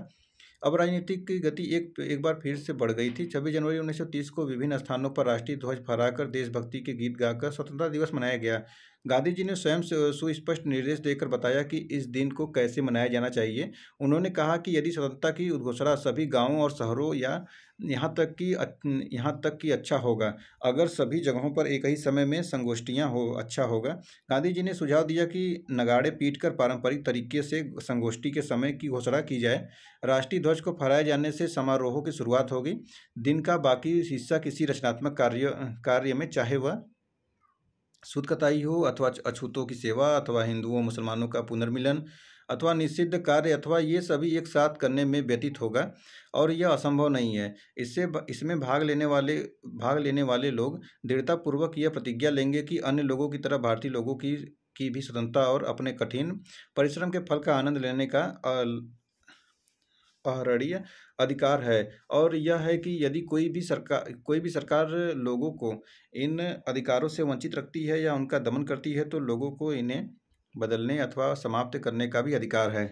अब राजनीतिक की गति एक एक बार फिर से बढ़ गई थी छब्बीस जनवरी 1930 को विभिन्न स्थानों पर राष्ट्रीय ध्वज फहराकर देशभक्ति के गीत गाकर स्वतंत्रता दिवस मनाया गया गांधी जी ने स्वयं सुस्पष्ट निर्देश देकर बताया कि इस दिन को कैसे मनाया जाना चाहिए उन्होंने कहा कि यदि स्वतंत्रता की उद्घोषणा सभी गांवों और शहरों या यहाँ तक कि यहाँ तक कि अच्छा होगा अगर सभी जगहों पर एक ही समय में संगोष्ठियाँ हो अच्छा होगा गांधी जी ने सुझाव दिया कि नगाड़े पीटकर पारंपरिक तरीके से संगोष्ठी के समय की घोषणा की जाए राष्ट्रीय ध्वज को फहराए जाने से समारोहों की शुरुआत होगी दिन का बाकी हिस्सा किसी रचनात्मक कार्य कार्य में चाहे वह सूद कताई हो अथवा अछूतों की सेवा अथवा हिंदुओं मुसलमानों का पुनर्मिलन अथवा निषिद्ध कार्य अथवा ये सभी एक साथ करने में व्यतीत होगा और यह असंभव नहीं है इससे इसमें भाग लेने वाले भाग लेने वाले लोग दृढ़तापूर्वक यह प्रतिज्ञा लेंगे कि अन्य लोगों की तरह भारतीय लोगों की की भी स्वतंत्रता और अपने कठिन परिश्रम के फल का आनंद लेने का अहरणीय अधिकार है और यह है कि यदि कोई भी सरकार कोई भी सरकार लोगों को इन अधिकारों से वंचित रखती है या उनका दमन करती है तो लोगों को इन्हें बदलने अथवा समाप्त करने का भी अधिकार है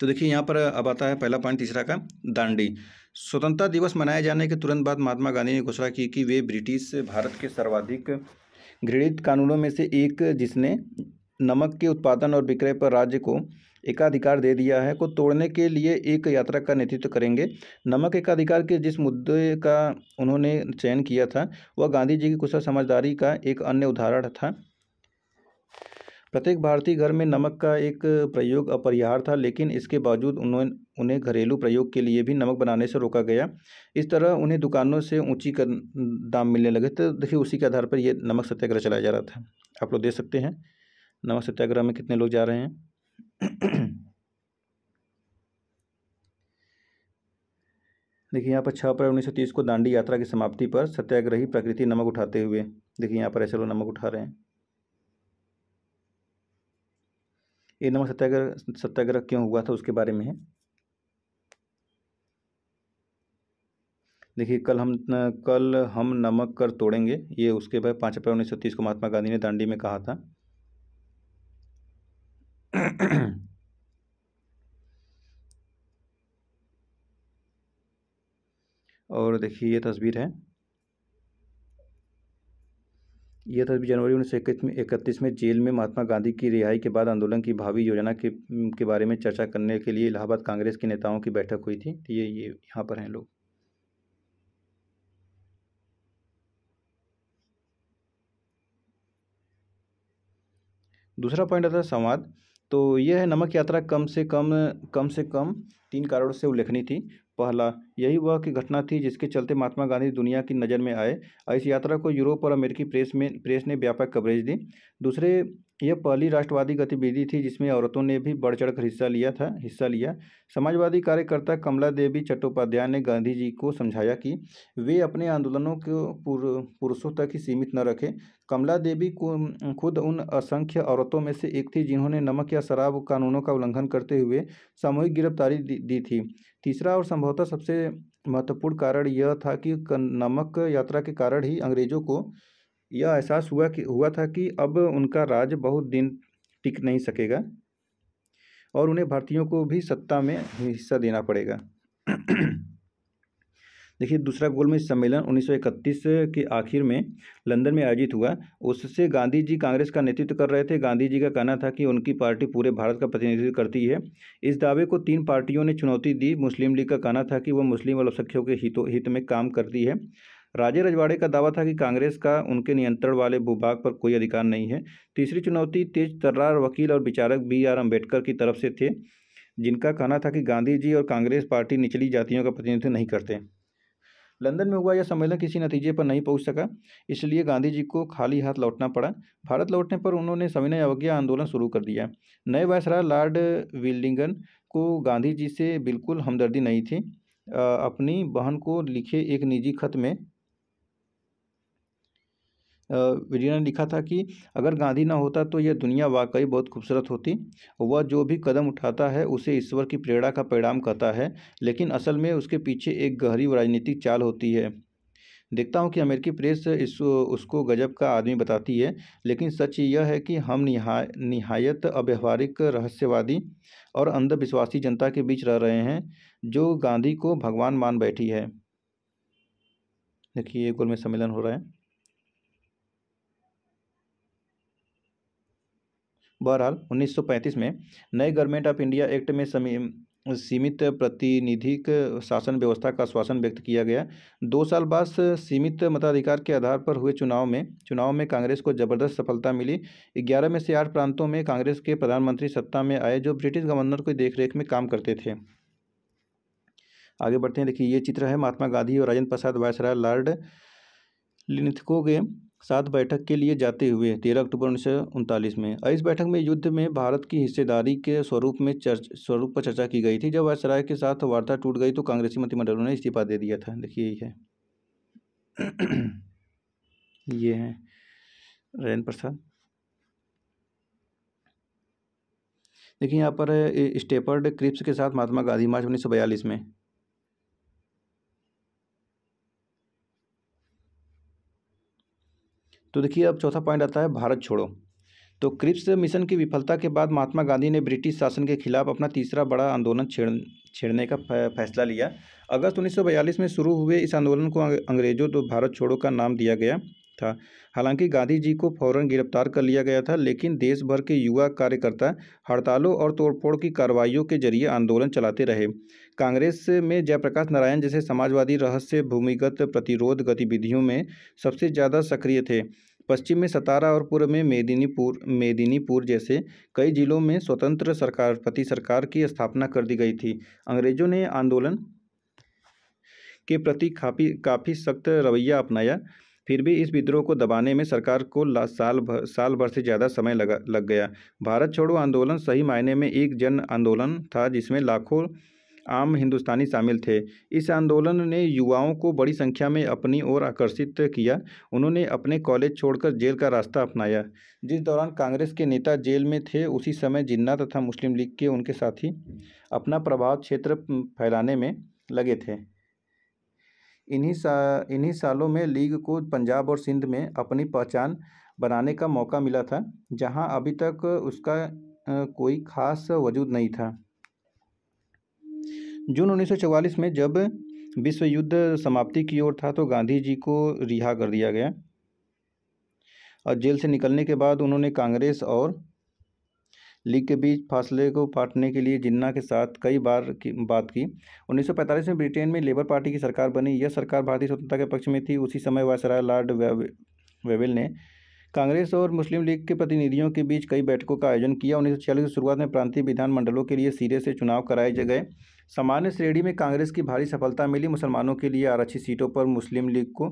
तो देखिए यहाँ पर अब आता है पहला पॉइंट तीसरा का दांडी स्वतंत्रता दिवस मनाए जाने के तुरंत बाद महात्मा गांधी ने घोषणा की कि वे ब्रिटिश भारत के सर्वाधिक घृणित कानूनों में से एक जिसने नमक के उत्पादन और विक्रय पर राज्य को एकाधिकार दे दिया है को तोड़ने के लिए एक यात्रा का नेतृत्व करेंगे नमक एकाधिकार के जिस मुद्दे का उन्होंने चयन किया था वह गांधी जी की कुशल समझदारी का एक अन्य उदाहरण था प्रत्येक भारतीय घर में नमक का एक प्रयोग अपरिहार था लेकिन इसके बावजूद उन्होंने उन्हें घरेलू प्रयोग के लिए भी नमक बनाने से रोका गया इस तरह उन्हें दुकानों से ऊंची कर दाम मिलने लगे तो देखिए उसी के आधार पर यह नमक सत्याग्रह चलाया जा रहा था आप लोग देख सकते हैं नमक सत्याग्रह में कितने लोग जा रहे हैं (clears throat) देखिए यहाँ पर छः अप्रैल उन्नीस सौ तीस को दांडी यात्रा की समाप्ति पर सत्याग्रही प्रकृति नमक उठाते हुए देखिए यहाँ पर ऐसे लोग नमक उठा रहे हैं ये नमक सत्याग्रह सत्याग्रह क्यों हुआ था उसके बारे में है देखिए कल हम कल हम नमक कर तोड़ेंगे ये उसके बाद पाँच अप्रैल उन्नीस सौ तीस को महात्मा गांधी ने दांडी में कहा था (clears throat) और देखिए ये तस्वीर है यह तस्वीर जनवरी उन्नीस सौ इकतीस में जेल में महात्मा गांधी की रिहाई के बाद आंदोलन की भावी योजना के के बारे में चर्चा करने के लिए इलाहाबाद कांग्रेस के नेताओं की बैठक हुई थी तो ये ये यहाँ पर हैं लोग दूसरा पॉइंट आता है संवाद तो यह है नमक यात्रा कम से कम कम से कम तीन कारणों से उल्लेखनीय थी पहला यही वह की घटना थी जिसके चलते महात्मा गांधी दुनिया की नज़र में आए और इस यात्रा को यूरोप और अमेरिकी प्रेस में प्रेस ने व्यापक कवरेज दी दूसरे यह पहली राष्ट्रवादी गतिविधि थी जिसमें औरतों ने भी बढ़ चढ़ हिस्सा लिया था हिस्सा लिया समाजवादी कार्यकर्ता कमला देवी चट्टोपाध्याय ने गांधी जी को समझाया कि वे अपने आंदोलनों को पुरुषों तक ही सीमित न रखें कमला देवी को खुद उन असंख्य औरतों में से एक थी जिन्होंने नमक या शराब कानूनों का उल्लंघन करते हुए सामूहिक गिरफ्तारी दी थी तीसरा और संभवतः सबसे महत्वपूर्ण कारण यह था कि नमक यात्रा के कारण ही अंग्रेजों को यह एहसास हुआ कि हुआ था कि अब उनका राज बहुत दिन टिक नहीं सकेगा और उन्हें भारतीयों को भी सत्ता में हिस्सा देना पड़ेगा देखिए दूसरा गोलमेज सम्मेलन 1931 के आखिर में लंदन में आयोजित हुआ उससे गांधी जी कांग्रेस का नेतृत्व कर रहे थे गांधी जी का कहना था कि उनकी पार्टी पूरे भारत का प्रतिनिधित्व करती है इस दावे को तीन पार्टियों ने चुनौती दी मुस्लिम लीग का कहना था कि वह मुस्लिम अल्पसंख्यकों के हितों हित में काम करती है राजे रजवाड़े का दावा था कि कांग्रेस का उनके नियंत्रण वाले भूभाग पर कोई अधिकार नहीं है तीसरी चुनौती तेज तर्रार वकील और विचारक बी आर अम्बेडकर की तरफ से थे जिनका कहना था कि गांधी जी और कांग्रेस पार्टी निचली जातियों का प्रतिनिधित्व नहीं करते लंदन में हुआ यह सम्मेलन किसी नतीजे पर नहीं पहुंच सका इसलिए गांधी जी को खाली हाथ लौटना पड़ा भारत लौटने पर उन्होंने सविनय अवज्ञा आंदोलन शुरू कर दिया नए वायसराय लॉर्ड विल्डिंगन को गांधी जी से बिल्कुल हमदर्दी नहीं थी अपनी बहन को लिखे एक निजी खत में वीडियो ने लिखा था कि अगर गांधी ना होता तो यह दुनिया वाकई बहुत खूबसूरत होती वह जो भी कदम उठाता है उसे ईश्वर की प्रेरणा का परिणाम कहता है लेकिन असल में उसके पीछे एक गहरी राजनीतिक चाल होती है देखता हूँ कि अमेरिकी प्रेस इस उसको गजब का आदमी बताती है लेकिन सच यह है कि हम निहा निहायत अव्यवहारिक रहस्यवादी और अंधविश्वासी जनता के बीच रह रहे हैं जो गांधी को भगवान मान बैठी है देखिए गोल में सम्मेलन हो रहा है बहरहाल 1935 में नए गवर्नमेंट ऑफ इंडिया एक्ट में समी सीमित प्रतिनिधिक शासन व्यवस्था का आश्वासन व्यक्त किया गया दो साल बाद सीमित मताधिकार के आधार पर हुए चुनाव में चुनाव में कांग्रेस को जबरदस्त सफलता मिली ग्यारह में से आठ प्रांतों में कांग्रेस के प्रधानमंत्री सत्ता में आए जो ब्रिटिश गवर्नर की देखरेख में काम करते थे आगे बढ़ते हैं देखिए ये चित्र है महात्मा गांधी और Rajendra Prasad viceroy Lord Linlithgow के साथ बैठक के लिए जाते हुए तेरह अक्टूबर उन्नीस में इस बैठक में युद्ध में भारत की हिस्सेदारी के स्वरूप में चर्च स्वरूप पर चर्चा की गई थी जब वायसराय के साथ वार्ता टूट गई तो कांग्रेसी मंत्रिमंडलों ने इस्तीफा दे दिया था देखिए यही है (clears throat) ये है रैन प्रसाद देखिए यहाँ पर स्टेपर्ड क्रिप्स के साथ महात्मा गांधी मार्च उन्नीस में तो देखिए अब चौथा पॉइंट आता है भारत छोड़ो तो क्रिप्स मिशन की विफलता के बाद महात्मा गांधी ने ब्रिटिश शासन के खिलाफ अपना तीसरा बड़ा आंदोलन छेड़ छेड़ने का फैसला लिया अगस्त 1942 में शुरू हुए इस आंदोलन को अंग्रेज़ों तो भारत छोड़ो का नाम दिया गया था हालांकि गांधी जी को फौरन गिरफ्तार कर लिया गया था लेकिन देश भर के युवा कार्यकर्ता हड़तालों और तोड़फोड़ की कार्रवाइयों के जरिए आंदोलन चलाते रहे कांग्रेस में जयप्रकाश नारायण जैसे समाजवादी रहस्य भूमिगत प्रतिरोध गतिविधियों में सबसे ज़्यादा सक्रिय थे पश्चिम में सतारा और पूर्व में मेदिनीपुर मेदिनीपुर जैसे कई जिलों में स्वतंत्र सरकार प्रति सरकार की स्थापना कर दी गई थी अंग्रेजों ने आंदोलन के प्रति काफ़ी काफ़ी सख्त रवैया अपनाया फिर भी इस विद्रोह को दबाने में सरकार को साल भर साल भर से ज़्यादा समय लगा लग गया भारत छोड़ो आंदोलन सही मायने में एक जन आंदोलन था जिसमें लाखों आम हिंदुस्तानी शामिल थे इस आंदोलन ने युवाओं को बड़ी संख्या में अपनी ओर आकर्षित किया उन्होंने अपने कॉलेज छोड़कर जेल का रास्ता अपनाया जिस दौरान कांग्रेस के नेता जेल में थे उसी समय जिन्ना तथा मुस्लिम लीग के उनके साथी अपना प्रभाव क्षेत्र फैलाने में लगे थे इन्हीं सा इन्हीं सालों में लीग को पंजाब और सिंध में अपनी पहचान बनाने का मौका मिला था जहां अभी तक उसका कोई खास वजूद नहीं था जून उन्नीस में जब विश्व युद्ध समाप्ति की ओर था तो गांधी जी को रिहा कर दिया गया और जेल से निकलने के बाद उन्होंने कांग्रेस और लीग के बीच फासले को पाटने के लिए जिन्ना के साथ कई बार की बात की 1945 में ब्रिटेन में लेबर पार्टी की सरकार बनी यह सरकार भारतीय स्वतंत्रता के पक्ष में थी उसी समय वायसराय लॉर्ड वेवेल ने कांग्रेस और मुस्लिम लीग के प्रतिनिधियों के बीच कई बैठकों का आयोजन किया उन्नीस की शुरुआत में प्रांतीय विधानमंडलों के लिए सिरे से चुनाव कराए गए सामान्य श्रेणी में कांग्रेस की भारी सफलता मिली मुसलमानों के लिए आरक्षित सीटों पर मुस्लिम लीग को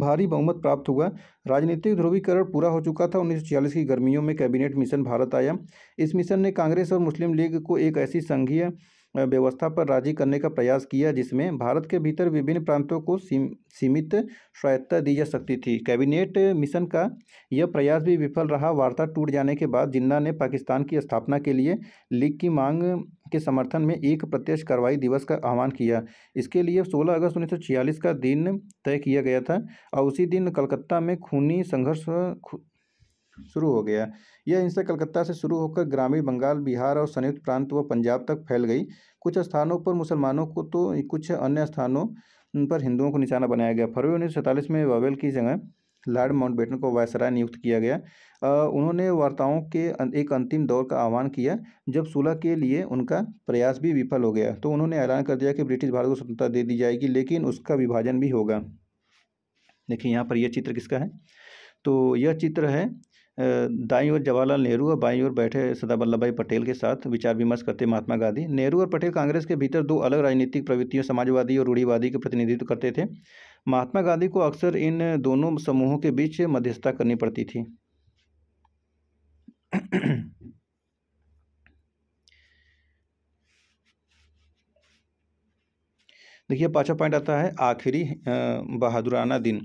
भारी बहुमत प्राप्त हुआ राजनीतिक ध्रुवीकरण पूरा हो चुका था 1946 की गर्मियों में कैबिनेट मिशन भारत आया इस मिशन ने कांग्रेस और मुस्लिम लीग को एक ऐसी संघीय व्यवस्था पर राजी करने का प्रयास किया जिसमें भारत के भीतर विभिन्न प्रांतों को सीमित स्वायत्ता दी जा सकती थी कैबिनेट मिशन का यह प्रयास भी विफल रहा वार्ता टूट जाने के बाद जिन्ना ने पाकिस्तान की स्थापना के लिए लीग की मांग के समर्थन में एक प्रत्यक्ष कार्रवाई दिवस का आह्वान किया इसके लिए 16 अगस्त 1946 का दिन तय किया गया था और उसी दिन कलकत्ता में खूनी संघर्ष शुरू हो गया यह हिंसा कलकत्ता से शुरू होकर ग्रामीण बंगाल बिहार और संयुक्त प्रांत व पंजाब तक फैल गई कुछ स्थानों पर मुसलमानों को तो कुछ अन्य स्थानों पर हिंदुओं को निशाना बनाया गया फरवरी उन्नीस में वावेल की जगह लॉर्ड माउंटबेटन को वायसराय नियुक्त किया गया उन्होंने वार्ताओं के अं, एक अंतिम दौर का आह्वान किया जब सुलह के लिए उनका प्रयास भी विफल हो गया तो उन्होंने ऐलान कर दिया कि ब्रिटिश भारत को स्वतंत्रता दे दी जाएगी लेकिन उसका विभाजन भी होगा देखिए यहाँ पर यह चित्र किसका है तो यह चित्र है दाई ओर जवाहरलाल नेहरू और बाई ओर बैठे सरदार वल्लभ भाई पटेल के साथ विचार विमर्श करते महात्मा गांधी नेहरू और पटेल कांग्रेस के भीतर दो अलग राजनीतिक प्रवृत्तियों समाजवादी और रूढ़ीवादी के प्रतिनिधित्व करते थे महात्मा गांधी को अक्सर इन दोनों समूहों के बीच मध्यस्थता करनी पड़ती थी देखिए पाँचवा पॉइंट आता है आखिरी बहादुराना दिन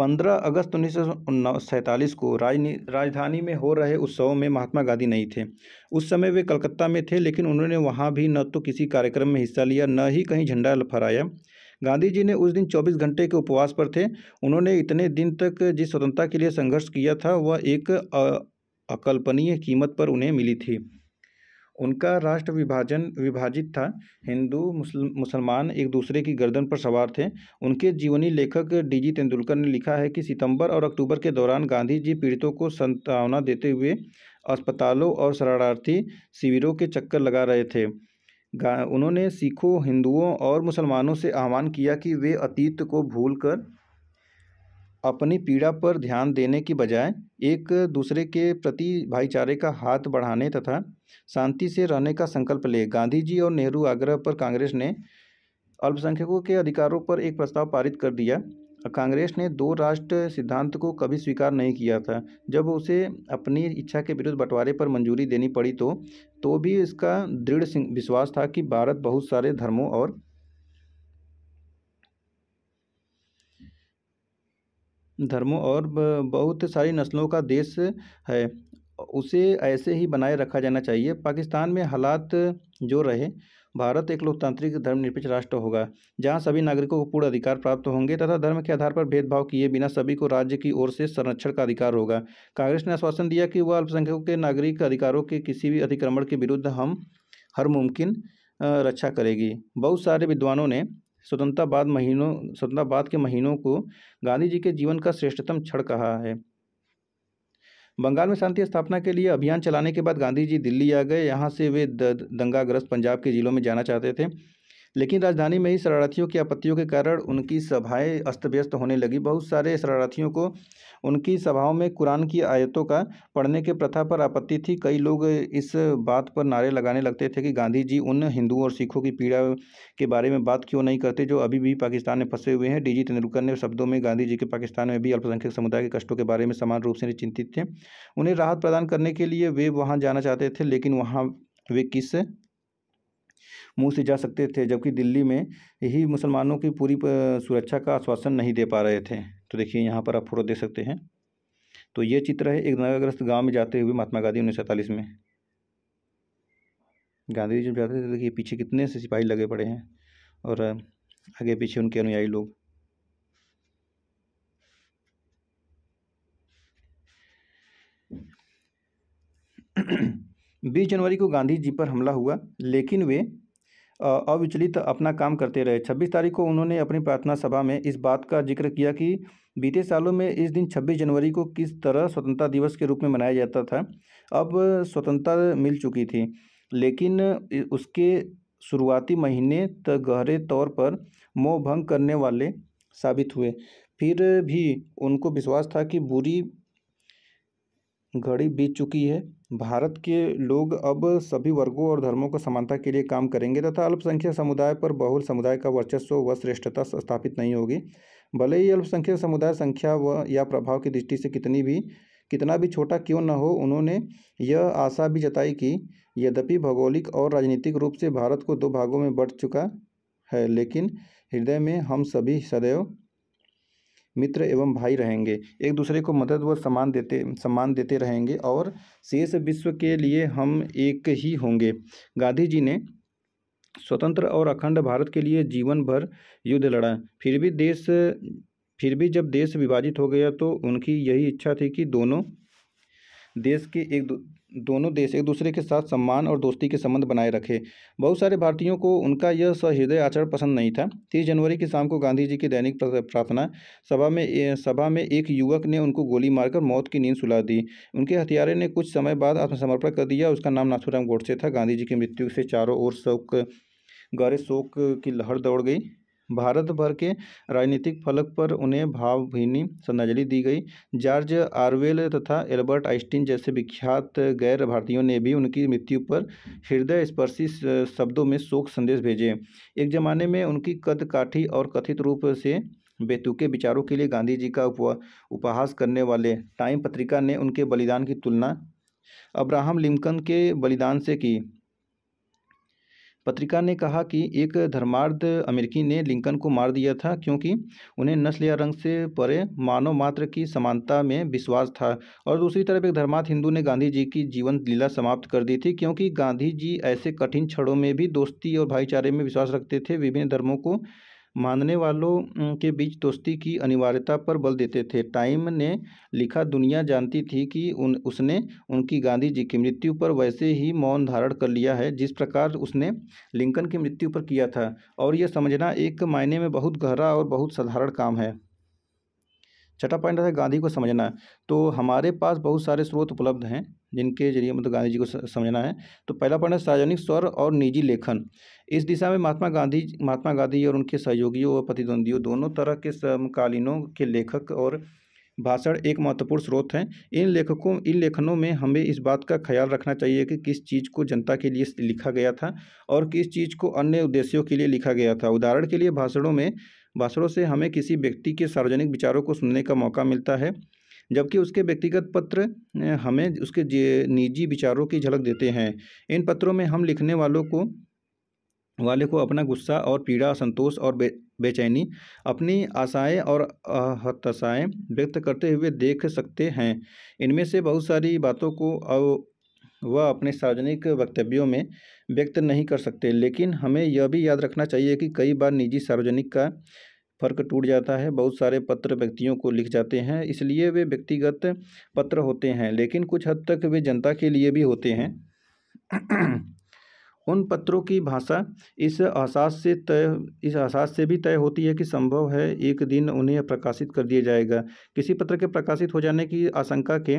15 अगस्त उन्नीस को राजधानी में हो रहे उत्सव में महात्मा गांधी नहीं थे उस समय वे कलकत्ता में थे लेकिन उन्होंने वहाँ भी न तो किसी कार्यक्रम में हिस्सा लिया न ही कहीं झंडा फहराया गांधी जी ने उस दिन 24 घंटे के उपवास पर थे उन्होंने इतने दिन तक जिस स्वतंत्रता के लिए संघर्ष किया था वह एक अकल्पनीय कीमत पर उन्हें मिली थी उनका राष्ट्र विभाजन विभाजित था हिंदू मुसलमान एक दूसरे की गर्दन पर सवार थे उनके जीवनी लेखक डी जी तेंदुलकर ने लिखा है कि सितंबर और अक्टूबर के दौरान गांधी जी पीड़ितों को संतावना देते हुए अस्पतालों और शरणार्थी शिविरों के चक्कर लगा रहे थे उन्होंने सिखों हिंदुओं और मुसलमानों से आह्वान किया कि वे अतीत को भूलकर अपनी पीड़ा पर ध्यान देने की बजाय एक दूसरे के प्रति भाईचारे का हाथ बढ़ाने तथा शांति से रहने का संकल्प ले गांधी जी और नेहरू आग्रह पर कांग्रेस ने अल्पसंख्यकों के अधिकारों पर एक प्रस्ताव पारित कर दिया कांग्रेस ने दो राष्ट्र सिद्धांत को कभी स्वीकार नहीं किया था जब उसे अपनी इच्छा के विरुद्ध बंटवारे पर मंजूरी देनी पड़ी तो तो भी इसका दृढ़ विश्वास था कि भारत बहुत सारे धर्मों और धर्मों और बहुत सारी नस्लों का देश है उसे ऐसे ही बनाए रखा जाना चाहिए पाकिस्तान में हालात जो रहे भारत एक लोकतांत्रिक धर्मनिरपेक्ष राष्ट्र होगा जहां सभी नागरिकों को पूर्ण अधिकार प्राप्त होंगे तथा धर्म के आधार पर भेदभाव किए बिना सभी को राज्य की ओर से संरक्षण का अधिकार होगा कांग्रेस ने आश्वासन दिया कि वह अल्पसंख्यकों के नागरिक अधिकारों के किसी भी अतिक्रमण के विरुद्ध हम हर मुमकिन रक्षा करेगी बहुत सारे विद्वानों ने स्वतंत्रता बाद महीनों स्वतंत्रता बाद के महीनों को गांधी जी के जीवन का श्रेष्ठतम क्षण कहा है बंगाल में शांति स्थापना के लिए अभियान चलाने के बाद गांधी जी दिल्ली आ गए यहाँ से वे दंगाग्रस्त पंजाब के जिलों में जाना चाहते थे लेकिन राजधानी में ही शरणार्थियों की आपत्तियों के कारण उनकी सभाएं अस्त व्यस्त होने लगी बहुत सारे शरणार्थियों को उनकी सभाओं में कुरान की आयतों का पढ़ने के प्रथा पर आपत्ति थी कई लोग इस बात पर नारे लगाने लगते थे कि गांधी जी उन हिंदुओं और सिखों की पीड़ा के बारे में बात क्यों नहीं करते जो अभी भी पाकिस्तान में फंसे हुए हैं डीजी तेंदुलकर ने शब्दों में गांधी जी के पाकिस्तान में भी अल्पसंख्यक समुदाय के कष्टों के बारे में समान रूप से चिंतित थे उन्हें राहत प्रदान करने के लिए वे वहाँ जाना चाहते थे लेकिन वहाँ वे किस मुंह से जा सकते थे जबकि दिल्ली में यही मुसलमानों की पूरी सुरक्षा का आश्वासन नहीं दे पा रहे थे तो देखिए यहाँ पर आप फोटो देख सकते हैं तो ये चित्र है एक नगाग्रस्त गाँव में जाते हुए महात्मा गांधी उन्नीस में गांधी जी जब जाते थे तो देखिए पीछे कितने से सिपाही लगे पड़े हैं और आगे पीछे उनके अनुयायी लोग बीस जनवरी को गांधी जी पर हमला हुआ लेकिन वे अविचलित अपना काम करते रहे 26 तारीख को उन्होंने अपनी प्रार्थना सभा में इस बात का जिक्र किया कि बीते सालों में इस दिन 26 जनवरी को किस तरह स्वतंत्रता दिवस के रूप में मनाया जाता था अब स्वतंत्रता मिल चुकी थी लेकिन उसके शुरुआती महीने तक गहरे तौर पर मोह भंग करने वाले साबित हुए फिर भी उनको विश्वास था कि बुरी घड़ी बीत चुकी है भारत के लोग अब सभी वर्गों और धर्मों को समानता के लिए काम करेंगे तथा अल्पसंख्यक समुदाय पर बहुल समुदाय का वर्चस्व व श्रेष्ठता स्थापित नहीं होगी भले ही अल्पसंख्यक समुदाय संख्या व या प्रभाव की दृष्टि से कितनी भी कितना भी छोटा क्यों न हो उन्होंने यह आशा भी जताई कि यद्यपि भौगोलिक और राजनीतिक रूप से भारत को दो भागों में बढ़ चुका है लेकिन हृदय में हम सभी सदैव मित्र एवं भाई रहेंगे एक दूसरे को मदद व सम्मान देते सम्मान देते रहेंगे और शेष विश्व के लिए हम एक ही होंगे गांधी जी ने स्वतंत्र और अखंड भारत के लिए जीवन भर युद्ध लड़ा फिर भी देश फिर भी जब देश विभाजित हो गया तो उनकी यही इच्छा थी कि दोनों देश के एक दोनों देश एक दूसरे के साथ सम्मान और दोस्ती के संबंध बनाए रखे बहुत सारे भारतीयों को उनका यह सहृदय आचरण पसंद नहीं था तीस जनवरी की शाम को गांधी जी की दैनिक प्रार्थना सभा में सभा में एक युवक ने उनको गोली मारकर मौत की नींद सुला दी उनके हथियारे ने कुछ समय बाद आत्मसमर्पण कर दिया उसका नाम नाथुराम गोडसे था गांधी जी की मृत्यु से चारों ओर शोक गहरे शोक की लहर दौड़ गई भारत भर के राजनीतिक फलक पर उन्हें भावभीनी श्रद्धांजलि दी गई जॉर्ज आरवेल तथा एल्बर्ट आइंस्टीन जैसे विख्यात गैर भारतीयों ने भी उनकी मृत्यु पर हृदय स्पर्शी शब्दों में शोक संदेश भेजे एक जमाने में उनकी कद काठी और कथित रूप से बेतुके विचारों के लिए गांधी जी का उपहास करने वाले टाइम पत्रिका ने उनके बलिदान की तुलना अब्राहम लिंकन के बलिदान से की पत्रिका ने कहा कि एक धर्मार्थ अमेरिकी ने लिंकन को मार दिया था क्योंकि उन्हें नस्ल या रंग से परे मानव मात्र की समानता में विश्वास था और दूसरी तरफ एक धर्मार्थ हिंदू ने गांधी जी की जीवन लीला समाप्त कर दी थी क्योंकि गांधी जी ऐसे कठिन क्षणों में भी दोस्ती और भाईचारे में विश्वास रखते थे विभिन्न धर्मों को मानने वालों के बीच दोस्ती की अनिवार्यता पर बल देते थे टाइम ने लिखा दुनिया जानती थी कि उन उसने उनकी गांधी जी की मृत्यु पर वैसे ही मौन धारण कर लिया है जिस प्रकार उसने लिंकन की मृत्यु पर किया था और यह समझना एक मायने में बहुत गहरा और बहुत साधारण काम है छठा पॉइंट है गांधी को समझना तो हमारे पास बहुत सारे स्रोत उपलब्ध हैं जिनके जरिए मतलब गांधी जी को समझना है तो पहला पॉइंट है सार्वजनिक स्वर और निजी लेखन इस दिशा में महात्मा गांधी महात्मा गांधी और उनके सहयोगियों और प्रतिद्वंदियों दोनों तरह के समकालीनों के लेखक और भाषण एक महत्वपूर्ण स्रोत हैं इन लेखकों इन लेखनों में हमें इस बात का ख्याल रखना चाहिए कि किस चीज़ को जनता के लिए लिखा गया था और किस चीज़ को अन्य उद्देश्यों के लिए लिखा गया था उदाहरण के लिए भाषणों में भाषणों से हमें किसी व्यक्ति के सार्वजनिक विचारों को सुनने का मौका मिलता है जबकि उसके व्यक्तिगत पत्र हमें उसके निजी विचारों की झलक देते हैं इन पत्रों में हम लिखने वालों को वाले को अपना गुस्सा और पीड़ा संतोष और बे, बेचैनी अपनी आशाएं और हताशाएं व्यक्त करते हुए देख सकते हैं इनमें से बहुत सारी बातों को वह अपने सार्वजनिक वक्तव्यों में व्यक्त नहीं कर सकते लेकिन हमें यह भी याद रखना चाहिए कि कई बार निजी सार्वजनिक का फर्क टूट जाता है बहुत सारे पत्र व्यक्तियों को लिख जाते हैं इसलिए वे व्यक्तिगत पत्र होते हैं लेकिन कुछ हद तक वे जनता के लिए भी होते हैं (clears throat) उन पत्रों की भाषा इस एहसास से तय इस एहसास से भी तय होती है कि संभव है एक दिन उन्हें प्रकाशित कर दिया जाएगा किसी पत्र के प्रकाशित हो जाने की आशंका के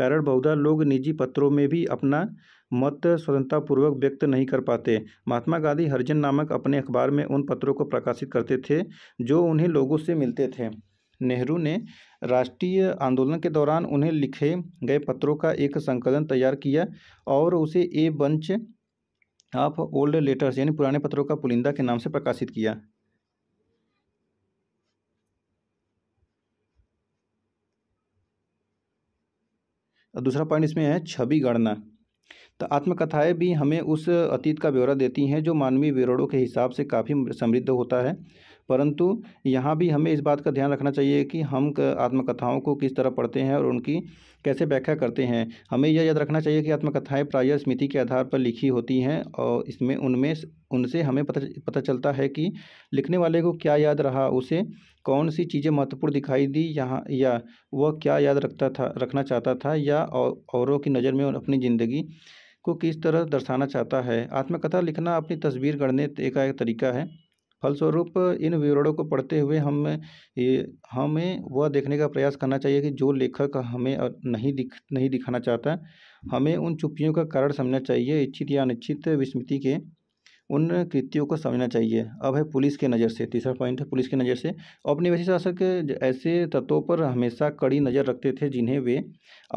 कारण बहुधा लोग निजी पत्रों में भी अपना मत स्वतंत्रतापूर्वक व्यक्त नहीं कर पाते महात्मा गांधी हरिजन नामक अपने अखबार में उन पत्रों को प्रकाशित करते थे जो उन्हें लोगों से मिलते थे नेहरू ने राष्ट्रीय आंदोलन के दौरान उन्हें लिखे गए पत्रों का एक संकलन तैयार किया और उसे a bunch of old letters यानी पुराने पत्रों का पुलिंदा के नाम से प्रकाशित किया दूसरा पॉइंट इसमें है छवि गणना तो आत्मकथाएँ भी हमें उस अतीत का ब्यौरा देती हैं जो मानवीय विवरणों के हिसाब से काफ़ी समृद्ध होता है परंतु यहाँ भी हमें इस बात का ध्यान रखना चाहिए कि हम आत्मकथाओं को किस तरह पढ़ते हैं और उनकी कैसे व्याख्या करते हैं हमें यह याद रखना चाहिए कि आत्मकथाएँ प्राय स्मृति के आधार पर लिखी होती हैं और इसमें उनमें उनसे हमें पता पता चलता है कि लिखने वाले को क्या याद रहा उसे कौन सी चीज़ें महत्वपूर्ण दिखाई दी यहाँ या वह क्या याद रखता था रखना चाहता था या औरों की नज़र में अपनी ज़िंदगी को किस तरह दर्शाना चाहता है आत्मकथा लिखना अपनी तस्वीर गढ़ने का एक तरीका है फलस्वरूप इन विवरणों को पढ़ते हुए हम ये हमें वह देखने का प्रयास करना चाहिए कि जो लेखक हमें नहीं दिख नहीं दिखाना चाहता हमें उन चुप्पियों का कारण समझना चाहिए इच्छित या अनिच्छित विस्मृति के उन कृतियों को समझना चाहिए अब है पुलिस के नज़र से तीसरा पॉइंट है पुलिस की नज़र से औपनिवेशिक शासक ऐसे तत्वों पर हमेशा कड़ी नज़र रखते थे जिन्हें वे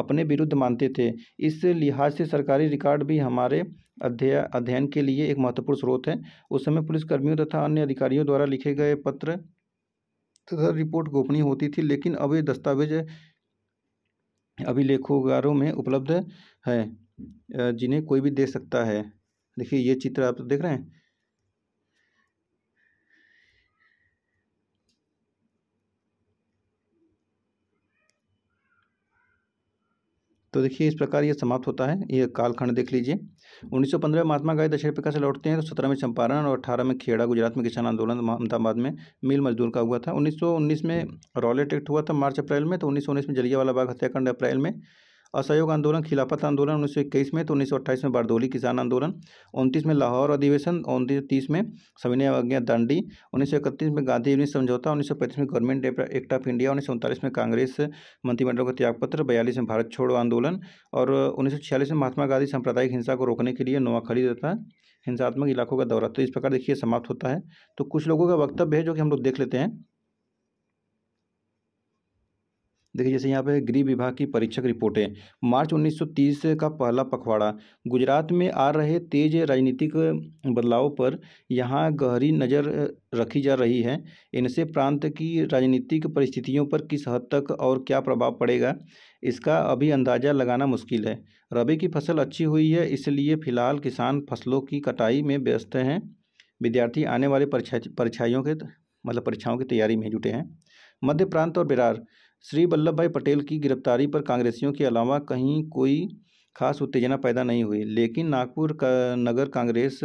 अपने विरुद्ध मानते थे इस लिहाज से सरकारी रिकॉर्ड भी हमारे अध्ययन के लिए एक महत्वपूर्ण स्रोत है उस समय पुलिसकर्मियों तथा अन्य अधिकारियों द्वारा लिखे गए पत्र तथा रिपोर्ट गोपनीय होती थी लेकिन अब ये दस्तावेज अभिलेखोगारों में उपलब्ध है जिन्हें कोई भी दे सकता है देखिए ये चित्र आप देख रहे हैं तो देखिए इस प्रकार ये समाप्त होता है ये कालखंड देख लीजिए 1915 में महात्मा गांधी दक्षिण अफ्रीका से लौटते हैं तो सत्रह में चंपारण और अठारह में खेड़ा गुजरात में किसान आंदोलन अहमदाबाद में मिल मजदूर का हुआ था 1919 में रॉयल एक्ट हुआ था मार्च अप्रैल में तो 1919 में जलियावाला बाग हत्याकांड अप्रैल में असहयोग आंदोलन खिलाफत आंदोलन उन्नीस सौ इक्कीस में तो उन्नीस सौ अट्ठाईस में बारदोली किसान आंदोलन उनतीस में लाहौर अधिवेशन सौ तीस में सविनय अवज्ञा दांडी उन्नीस सौ इकतीस में गांधी यूनिट समझौता उन्नीस सौ पैंतीस में गवर्नमेंट एक्ट ऑफ इंडिया उन्नीस सौ उनतालीस में कांग्रेस मंत्रिमंडल का त्यागपत्र बयालीस में भारत छोड़ो आंदोलन और उन्नीस सौ छियालीस में महात्मा गांधी सांप्रदायिक हिंसा को रोकने के लिए नोआ रहता है हिंसात्मक इलाकों का दौरा तो इस प्रकार देखिए समाप्त होता है तो कुछ लोगों का वक्तव्य है जो कि हम लोग देख लेते हैं देखिए जैसे यहाँ पे गृह विभाग की परीक्षक रिपोर्टें मार्च 1930 का पहला पखवाड़ा गुजरात में आ रहे तेज राजनीतिक बदलाव पर यहाँ गहरी नज़र रखी जा रही है इनसे प्रांत की राजनीतिक परिस्थितियों पर किस हद तक और क्या प्रभाव पड़ेगा इसका अभी अंदाज़ा लगाना मुश्किल है रबी की फसल अच्छी हुई है इसलिए फ़िलहाल किसान फसलों की कटाई में व्यस्त हैं विद्यार्थी आने वाले परीक्षा परीक्षाइयों के मतलब परीक्षाओं की तैयारी में जुटे हैं मध्य प्रांत और बिरार श्री वल्लभ भाई पटेल की गिरफ्तारी पर कांग्रेसियों के अलावा कहीं कोई खास उत्तेजना पैदा नहीं हुई लेकिन नागपुर का नगर कांग्रेस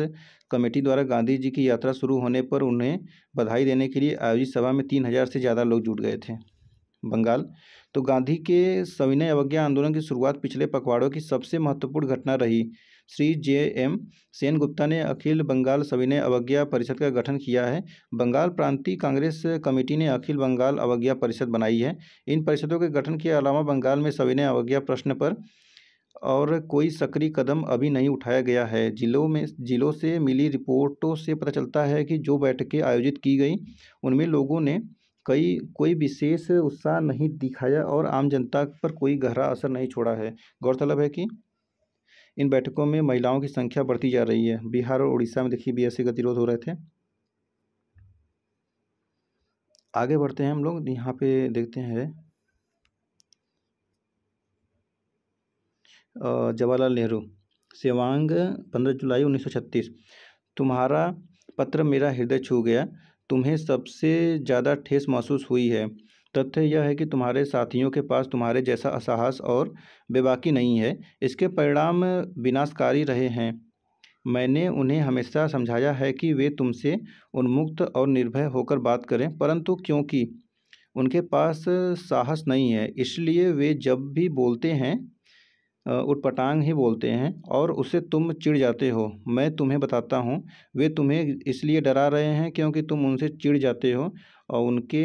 कमेटी द्वारा गांधी जी की यात्रा शुरू होने पर उन्हें बधाई देने के लिए आयोजित सभा में तीन हज़ार से ज़्यादा लोग जुट गए थे बंगाल तो गांधी के सविनय अवज्ञा आंदोलन की शुरुआत पिछले पखवाड़ों की सबसे महत्वपूर्ण घटना रही श्री जे एम सेन गुप्ता ने अखिल बंगाल सविनय अवज्ञा परिषद का गठन किया है बंगाल प्रांतीय कांग्रेस कमेटी ने अखिल बंगाल अवज्ञा परिषद बनाई है इन परिषदों के गठन के अलावा बंगाल में सविनय अवज्ञा प्रश्न पर और कोई सक्रिय कदम अभी नहीं उठाया गया है जिलों में जिलों से मिली रिपोर्टों से पता चलता है कि जो बैठकें आयोजित की गई उनमें लोगों ने कई कोई विशेष उत्साह नहीं दिखाया और आम जनता पर कोई गहरा असर नहीं छोड़ा है गौरतलब है कि इन बैठकों में महिलाओं की संख्या बढ़ती जा रही है बिहार और उड़ीसा में देखिए भी ऐसे गतिरोध हो रहे थे आगे बढ़ते हैं हम लोग यहाँ पे देखते हैं जवाहरलाल नेहरू सेवांग पंद्रह जुलाई उन्नीस सौ छत्तीस तुम्हारा पत्र मेरा हृदय छू गया तुम्हें सबसे ज़्यादा ठेस महसूस हुई है तथ्य यह है कि तुम्हारे साथियों के पास तुम्हारे जैसा असाहस और बेबाकी नहीं है इसके परिणाम विनाशकारी रहे हैं मैंने उन्हें हमेशा समझाया है कि वे तुमसे उन्मुक्त और निर्भय होकर बात करें परंतु क्योंकि उनके पास साहस नहीं है इसलिए वे जब भी बोलते हैं उटपटांग ही बोलते हैं और उसे तुम चिढ़ जाते हो मैं तुम्हें बताता हूँ वे तुम्हें इसलिए डरा रहे हैं क्योंकि तुम उनसे चिढ़ जाते हो और उनके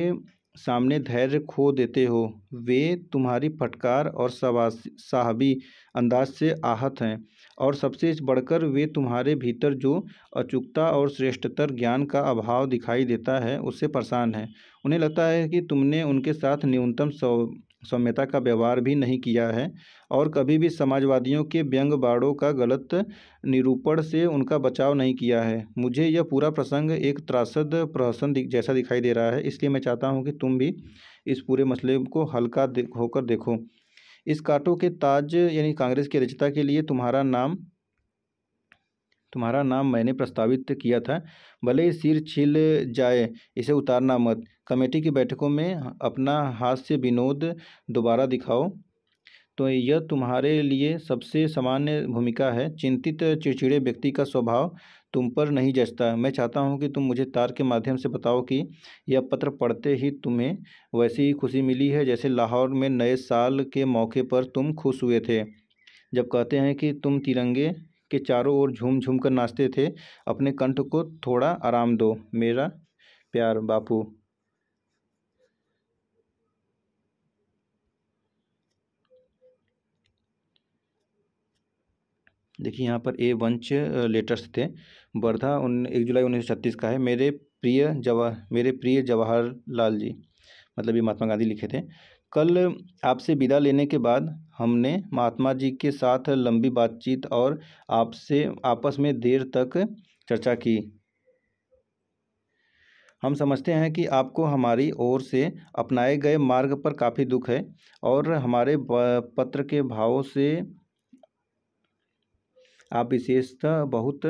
सामने धैर्य खो देते हो वे तुम्हारी फटकार और साहबी अंदाज से आहत हैं और सबसे बढ़कर वे तुम्हारे भीतर जो अचूकता और श्रेष्ठतर ज्ञान का अभाव दिखाई देता है उससे परेशान हैं उन्हें लगता है कि तुमने उनके साथ न्यूनतम सौम्यता का व्यवहार भी नहीं किया है और कभी भी समाजवादियों के व्यंग बाड़ों का गलत निरूपण से उनका बचाव नहीं किया है मुझे यह पूरा प्रसंग एक त्रासद प्रहसन जैसा दिखाई दे रहा है इसलिए मैं चाहता हूँ कि तुम भी इस पूरे मसले को हल्का होकर देखो इस काटो के ताज यानी कांग्रेस के रचिता के लिए तुम्हारा नाम तुम्हारा नाम मैंने प्रस्तावित किया था भले ही सिर छिल जाए इसे उतारना मत कमेटी की बैठकों में अपना हास्य विनोद दोबारा दिखाओ तो यह तुम्हारे लिए सबसे सामान्य भूमिका है चिंतित चिड़चिड़े व्यक्ति का स्वभाव तुम पर नहीं जचता मैं चाहता हूँ कि तुम मुझे तार के माध्यम से बताओ कि यह पत्र पढ़ते ही तुम्हें वैसी ही खुशी मिली है जैसे लाहौर में नए साल के मौके पर तुम खुश हुए थे जब कहते हैं कि तुम तिरंगे के चारों ओर झूम झूम कर नाचते थे अपने कंठ को थोड़ा आराम दो मेरा प्यार बापू देखिए यहाँ पर ए वंश लेटर्स थे वर्धा उन एक जुलाई उन्नीस सौ छत्तीस का है मेरे प्रिय जवाहर मेरे प्रिय जवाहरलाल जी मतलब ये महात्मा गांधी लिखे थे कल आपसे विदा लेने के बाद हमने महात्मा जी के साथ लंबी बातचीत और आपसे आपस में देर तक चर्चा की हम समझते हैं कि आपको हमारी ओर से अपनाए गए मार्ग पर काफ़ी दुख है और हमारे पत्र के भाव से आप विशेषतः बहुत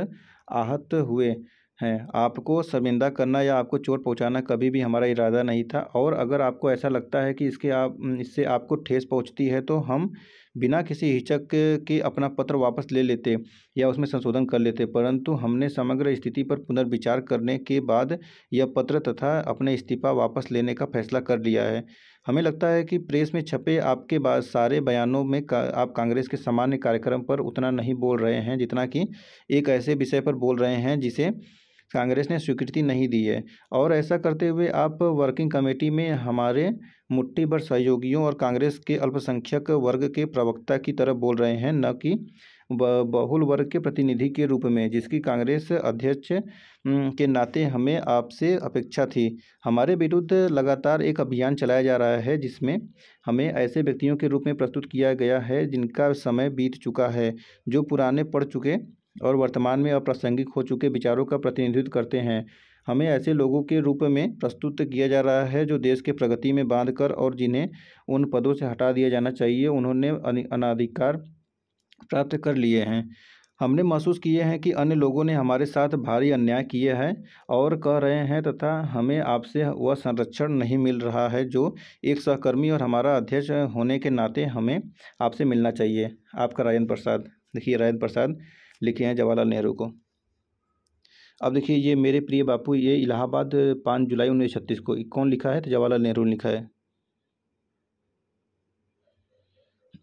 आहत हुए हैं आपको शर्मिंदा करना या आपको चोट पहुंचाना कभी भी हमारा इरादा नहीं था और अगर आपको ऐसा लगता है कि इसके आप इससे आपको ठेस पहुंचती है तो हम बिना किसी हिचक के अपना पत्र वापस ले लेते या उसमें संशोधन कर लेते परंतु हमने समग्र स्थिति पर पुनर्विचार करने के बाद यह पत्र तथा अपने इस्तीफा वापस लेने का फैसला कर लिया है हमें लगता है कि प्रेस में छपे आपके बाद सारे बयानों में का, आप कांग्रेस के सामान्य कार्यक्रम पर उतना नहीं बोल रहे हैं जितना कि एक ऐसे विषय पर बोल रहे हैं जिसे कांग्रेस ने स्वीकृति नहीं दी है और ऐसा करते हुए आप वर्किंग कमेटी में हमारे मुट्ठी भर सहयोगियों और कांग्रेस के अल्पसंख्यक वर्ग के प्रवक्ता की तरफ बोल रहे हैं न कि बहुल वर्ग के प्रतिनिधि के रूप में जिसकी कांग्रेस अध्यक्ष के नाते हमें आपसे अपेक्षा थी हमारे विरुद्ध लगातार एक अभियान चलाया जा रहा है जिसमें हमें ऐसे व्यक्तियों के रूप में प्रस्तुत किया गया है जिनका समय बीत चुका है जो पुराने पड़ चुके और वर्तमान में अप्रासंगिक हो चुके विचारों का प्रतिनिधित्व करते हैं हमें ऐसे लोगों के रूप में प्रस्तुत किया जा रहा है जो देश के प्रगति में बांध कर और जिन्हें उन पदों से हटा दिया जाना चाहिए उन्होंने अनाधिकार प्राप्त कर लिए हैं हमने महसूस किए हैं कि अन्य लोगों ने हमारे साथ भारी अन्याय किए हैं और कह रहे हैं तथा हमें आपसे वह संरक्षण नहीं मिल रहा है जो एक सहकर्मी और हमारा अध्यक्ष होने के नाते हमें आपसे मिलना चाहिए आपका राजेंद्र प्रसाद देखिए राजेंद्र प्रसाद लिखे हैं जवाहरलाल नेहरू को अब देखिए ये मेरे प्रिय बापू ये इलाहाबाद पाँच जुलाई उन्नीस छत्तीस को कौन लिखा है तो जवाहरलाल नेहरू ने लिखा है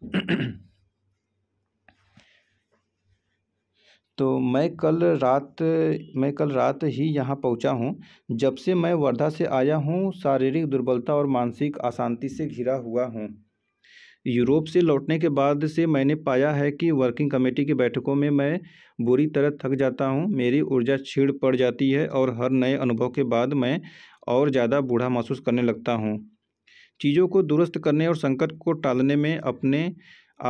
(clears throat) तो मैं कल रात मैं कल रात ही यहाँ पहुँचा हूँ जब से मैं वर्धा से आया हूँ शारीरिक दुर्बलता और मानसिक अशांति से घिरा हुआ हूँ यूरोप से लौटने के बाद से मैंने पाया है कि वर्किंग कमेटी की बैठकों में मैं बुरी तरह थक जाता हूँ मेरी ऊर्जा छीड़ पड़ जाती है और हर नए अनुभव के बाद मैं और ज़्यादा बूढ़ा महसूस करने लगता हूँ चीज़ों को दुरुस्त करने और संकट को टालने में अपने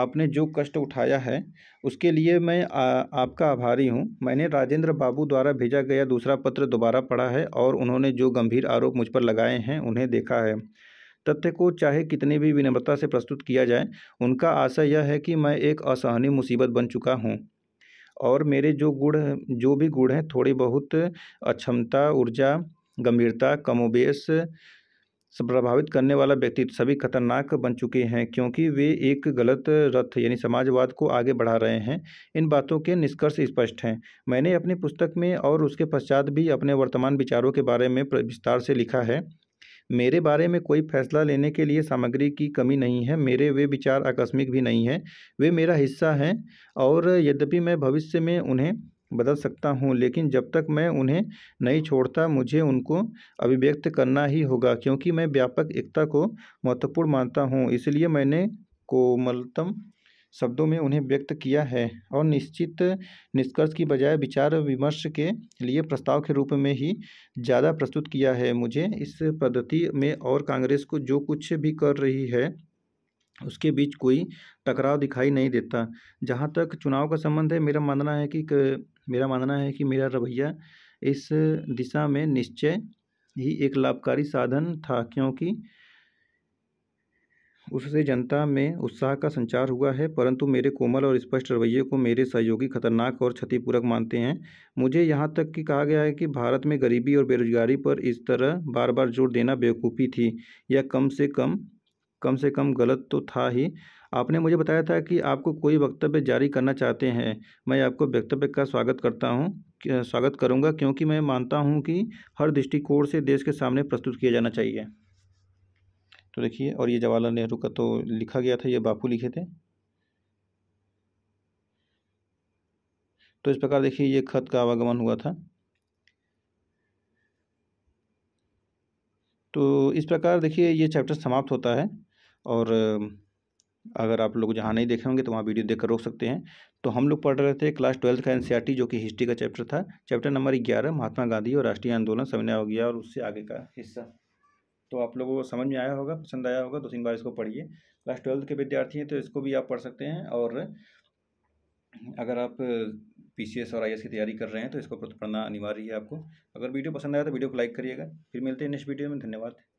आपने जो कष्ट उठाया है उसके लिए मैं आ, आपका आभारी हूँ मैंने राजेंद्र बाबू द्वारा भेजा गया दूसरा पत्र दोबारा पढ़ा है और उन्होंने जो गंभीर आरोप मुझ पर लगाए हैं उन्हें देखा है तथ्य को चाहे कितनी भी विनम्रता से प्रस्तुत किया जाए उनका आशय यह है कि मैं एक असहनीय मुसीबत बन चुका हूँ और मेरे जो गुण जो भी गुण हैं थोड़ी बहुत अक्षमता ऊर्जा गंभीरता कमोबेश प्रभावित करने वाला व्यक्तित्व सभी खतरनाक बन चुके हैं क्योंकि वे एक गलत रथ यानी समाजवाद को आगे बढ़ा रहे हैं इन बातों के निष्कर्ष स्पष्ट हैं मैंने अपनी पुस्तक में और उसके पश्चात भी अपने वर्तमान विचारों के बारे में विस्तार से लिखा है मेरे बारे में कोई फैसला लेने के लिए सामग्री की कमी नहीं है मेरे वे विचार आकस्मिक भी नहीं हैं वे मेरा हिस्सा हैं और यद्यपि मैं भविष्य में उन्हें बदल सकता हूँ लेकिन जब तक मैं उन्हें नहीं छोड़ता मुझे उनको अभिव्यक्त करना ही होगा क्योंकि मैं व्यापक एकता को महत्वपूर्ण मानता हूँ इसलिए मैंने कोमलतम शब्दों में उन्हें व्यक्त किया है और निश्चित निष्कर्ष की बजाय विचार विमर्श के लिए प्रस्ताव के रूप में ही ज़्यादा प्रस्तुत किया है मुझे इस पद्धति में और कांग्रेस को जो कुछ भी कर रही है उसके बीच कोई टकराव दिखाई नहीं देता जहाँ तक चुनाव का संबंध है मेरा मानना है कि मेरा मानना है कि मेरा रवैया इस दिशा में निश्चय ही एक लाभकारी साधन था क्योंकि उससे जनता में उत्साह का संचार हुआ है परंतु मेरे कोमल और स्पष्ट रवैये को मेरे सहयोगी खतरनाक और क्षतिपूरक मानते हैं मुझे यहाँ तक कि कहा गया है कि भारत में गरीबी और बेरोजगारी पर इस तरह बार बार जोर देना बेवकूफ़ी थी या कम से कम कम से कम गलत तो था ही आपने मुझे बताया था कि आपको कोई वक्तव्य जारी करना चाहते हैं मैं आपको वक्तव्य का स्वागत करता हूँ स्वागत करूँगा क्योंकि मैं मानता हूँ कि हर दृष्टिकोण से देश के सामने प्रस्तुत किया जाना चाहिए तो देखिए और ये जवाहरलाल नेहरू का तो लिखा गया था ये बापू लिखे थे तो इस प्रकार देखिए ये खत का आवागमन हुआ था तो इस प्रकार देखिए ये चैप्टर समाप्त होता है और अगर आप लोग जहाँ नहीं देखे होंगे तो वहाँ वीडियो देखकर रोक सकते हैं तो हम लोग पढ़ रहे थे क्लास ट्वेल्थ का एनसीईआरटी जो कि हिस्ट्री का चैप्टर था चैप्टर नंबर ग्यारह महात्मा गांधी और राष्ट्रीय आंदोलन समन्वय हो गया और उससे आगे का हिस्सा तो आप लोगों को समझ में आया होगा पसंद आया होगा दो तो तीन बार इसको पढ़िए क्लास ट्वेल्थ के विद्यार्थी हैं तो इसको भी आप पढ़ सकते हैं और अगर आप पीसीएस और आईएएस की तैयारी कर रहे हैं तो इसको पढ़ना अनिवार्य है आपको अगर वीडियो पसंद आया तो वीडियो को लाइक करिएगा फिर मिलते हैं नेक्स्ट वीडियो में धन्यवाद